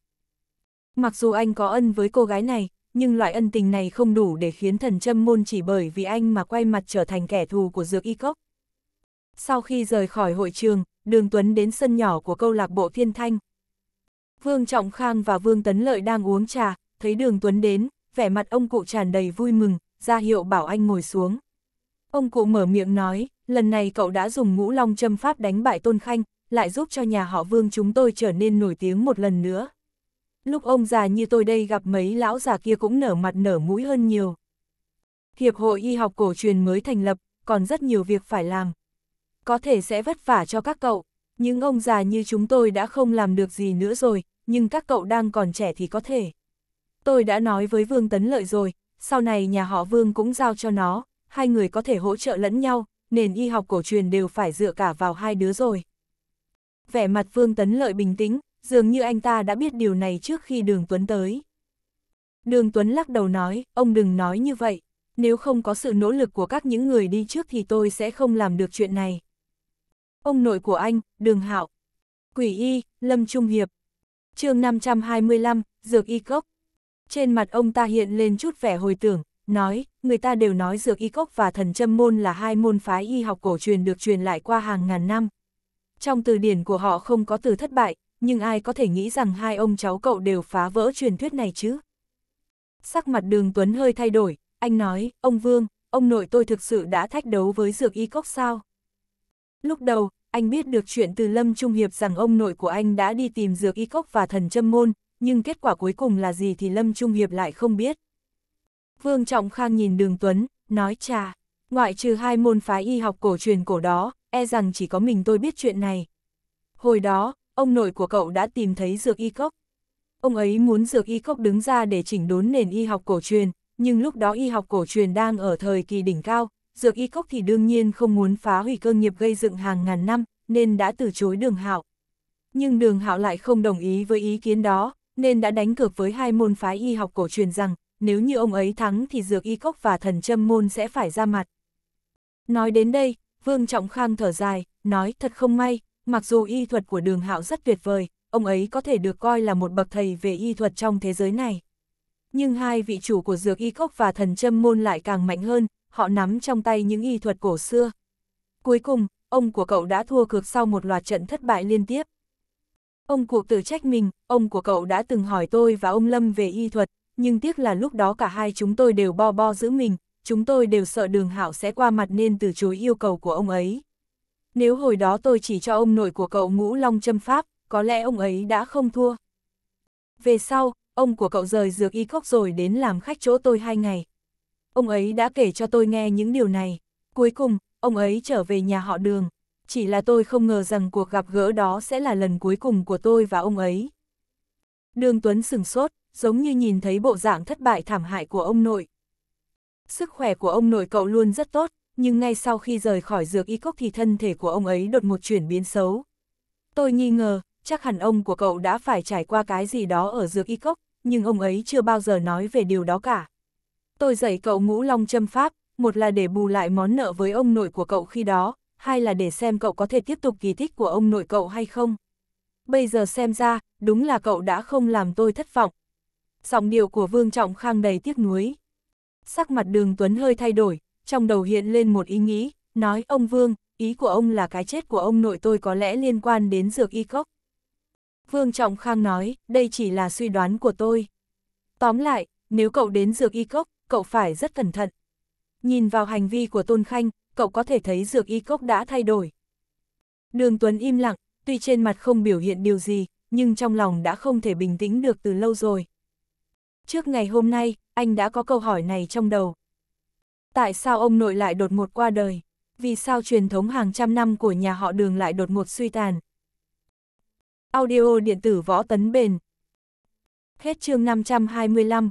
Speaker 1: Mặc dù anh có ân với cô gái này, nhưng loại ân tình này không đủ để khiến thần châm môn chỉ bởi vì anh mà quay mặt trở thành kẻ thù của dược y cốc. Sau khi rời khỏi hội trường, đường Tuấn đến sân nhỏ của câu lạc bộ Thiên Thanh. Vương Trọng Khang và Vương Tấn Lợi đang uống trà, thấy đường Tuấn đến, vẻ mặt ông cụ tràn đầy vui mừng, ra hiệu bảo anh ngồi xuống. Ông cụ mở miệng nói, lần này cậu đã dùng ngũ long châm pháp đánh bại Tôn Khanh, lại giúp cho nhà họ Vương chúng tôi trở nên nổi tiếng một lần nữa lúc ông già như tôi đây gặp mấy lão già kia cũng nở mặt nở mũi hơn nhiều. Hiệp hội y học cổ truyền mới thành lập, còn rất nhiều việc phải làm. Có thể sẽ vất vả cho các cậu, những ông già như chúng tôi đã không làm được gì nữa rồi, nhưng các cậu đang còn trẻ thì có thể. Tôi đã nói với Vương Tấn Lợi rồi, sau này nhà họ Vương cũng giao cho nó, hai người có thể hỗ trợ lẫn nhau, nền y học cổ truyền đều phải dựa cả vào hai đứa rồi. Vẻ mặt Vương Tấn Lợi bình tĩnh, dường như anh ta đã biết điều này trước khi Đường Tuấn tới. Đường Tuấn lắc đầu nói, ông đừng nói như vậy, nếu không có sự nỗ lực của các những người đi trước thì tôi sẽ không làm được chuyện này. Ông nội của anh, Đường Hạo, Quỷ Y, Lâm Trung Hiệp, chương 525, Dược Y Cốc. Trên mặt ông ta hiện lên chút vẻ hồi tưởng, nói, người ta đều nói Dược Y Cốc và Thần Châm Môn là hai môn phái y học cổ truyền được truyền lại qua hàng ngàn năm. Trong từ điển của họ không có từ thất bại, nhưng ai có thể nghĩ rằng hai ông cháu cậu đều phá vỡ truyền thuyết này chứ? Sắc mặt đường Tuấn hơi thay đổi, anh nói, ông Vương, ông nội tôi thực sự đã thách đấu với dược y cốc sao? Lúc đầu, anh biết được chuyện từ Lâm Trung Hiệp rằng ông nội của anh đã đi tìm dược y cốc và thần châm môn, nhưng kết quả cuối cùng là gì thì Lâm Trung Hiệp lại không biết. Vương Trọng Khang nhìn đường Tuấn, nói trà, ngoại trừ hai môn phái y học cổ truyền cổ đó, e rằng chỉ có mình tôi biết chuyện này. Hồi đó, ông nội của cậu đã tìm thấy dược y cốc. Ông ấy muốn dược y cốc đứng ra để chỉnh đốn nền y học cổ truyền, nhưng lúc đó y học cổ truyền đang ở thời kỳ đỉnh cao, dược y cốc thì đương nhiên không muốn phá hủy cơ nghiệp gây dựng hàng ngàn năm, nên đã từ chối đường hạo. Nhưng đường hạo lại không đồng ý với ý kiến đó, nên đã đánh cược với hai môn phái y học cổ truyền rằng, nếu như ông ấy thắng thì dược y cốc và thần châm môn sẽ phải ra mặt. Nói đến đây, Vương Trọng Khang thở dài, nói thật không may, mặc dù y thuật của đường hạo rất tuyệt vời, ông ấy có thể được coi là một bậc thầy về y thuật trong thế giới này. Nhưng hai vị chủ của dược y cốc và thần châm môn lại càng mạnh hơn, họ nắm trong tay những y thuật cổ xưa. Cuối cùng, ông của cậu đã thua cược sau một loạt trận thất bại liên tiếp. Ông cụ tự trách mình, ông của cậu đã từng hỏi tôi và ông Lâm về y thuật, nhưng tiếc là lúc đó cả hai chúng tôi đều bo bo giữ mình, chúng tôi đều sợ đường hạo sẽ qua mặt nên từ chối yêu cầu của ông ấy. Nếu hồi đó tôi chỉ cho ông nội của cậu ngũ long châm pháp, có lẽ ông ấy đã không thua. Về sau, ông của cậu rời dược y cốc rồi đến làm khách chỗ tôi hai ngày. Ông ấy đã kể cho tôi nghe những điều này. Cuối cùng, ông ấy trở về nhà họ đường. Chỉ là tôi không ngờ rằng cuộc gặp gỡ đó sẽ là lần cuối cùng của tôi và ông ấy. Đường Tuấn sừng sốt, giống như nhìn thấy bộ dạng thất bại thảm hại của ông nội. Sức khỏe của ông nội cậu luôn rất tốt, nhưng ngay sau khi rời khỏi dược y cốc thì thân thể của ông ấy đột một chuyển biến xấu. Tôi nghi ngờ, chắc hẳn ông của cậu đã phải trải qua cái gì đó ở dược y cốc, nhưng ông ấy chưa bao giờ nói về điều đó cả. Tôi dạy cậu ngũ long châm pháp, một là để bù lại món nợ với ông nội của cậu khi đó, hai là để xem cậu có thể tiếp tục kỳ tích của ông nội cậu hay không. Bây giờ xem ra, đúng là cậu đã không làm tôi thất vọng. Giọng điệu của Vương Trọng Khang đầy tiếc nuối. Sắc mặt đường Tuấn hơi thay đổi, trong đầu hiện lên một ý nghĩ, nói ông Vương, ý của ông là cái chết của ông nội tôi có lẽ liên quan đến dược y cốc. Vương Trọng Khang nói, đây chỉ là suy đoán của tôi. Tóm lại, nếu cậu đến dược y cốc, cậu phải rất cẩn thận. Nhìn vào hành vi của Tôn Khanh, cậu có thể thấy dược y cốc đã thay đổi. Đường Tuấn im lặng, tuy trên mặt không biểu hiện điều gì, nhưng trong lòng đã không thể bình tĩnh được từ lâu rồi. Trước ngày hôm nay, anh đã có câu hỏi này trong đầu. Tại sao ông nội lại đột ngột qua đời? Vì sao truyền thống hàng trăm năm của nhà họ đường lại đột ngột suy tàn? Audio điện tử võ tấn bền. Hết chương 525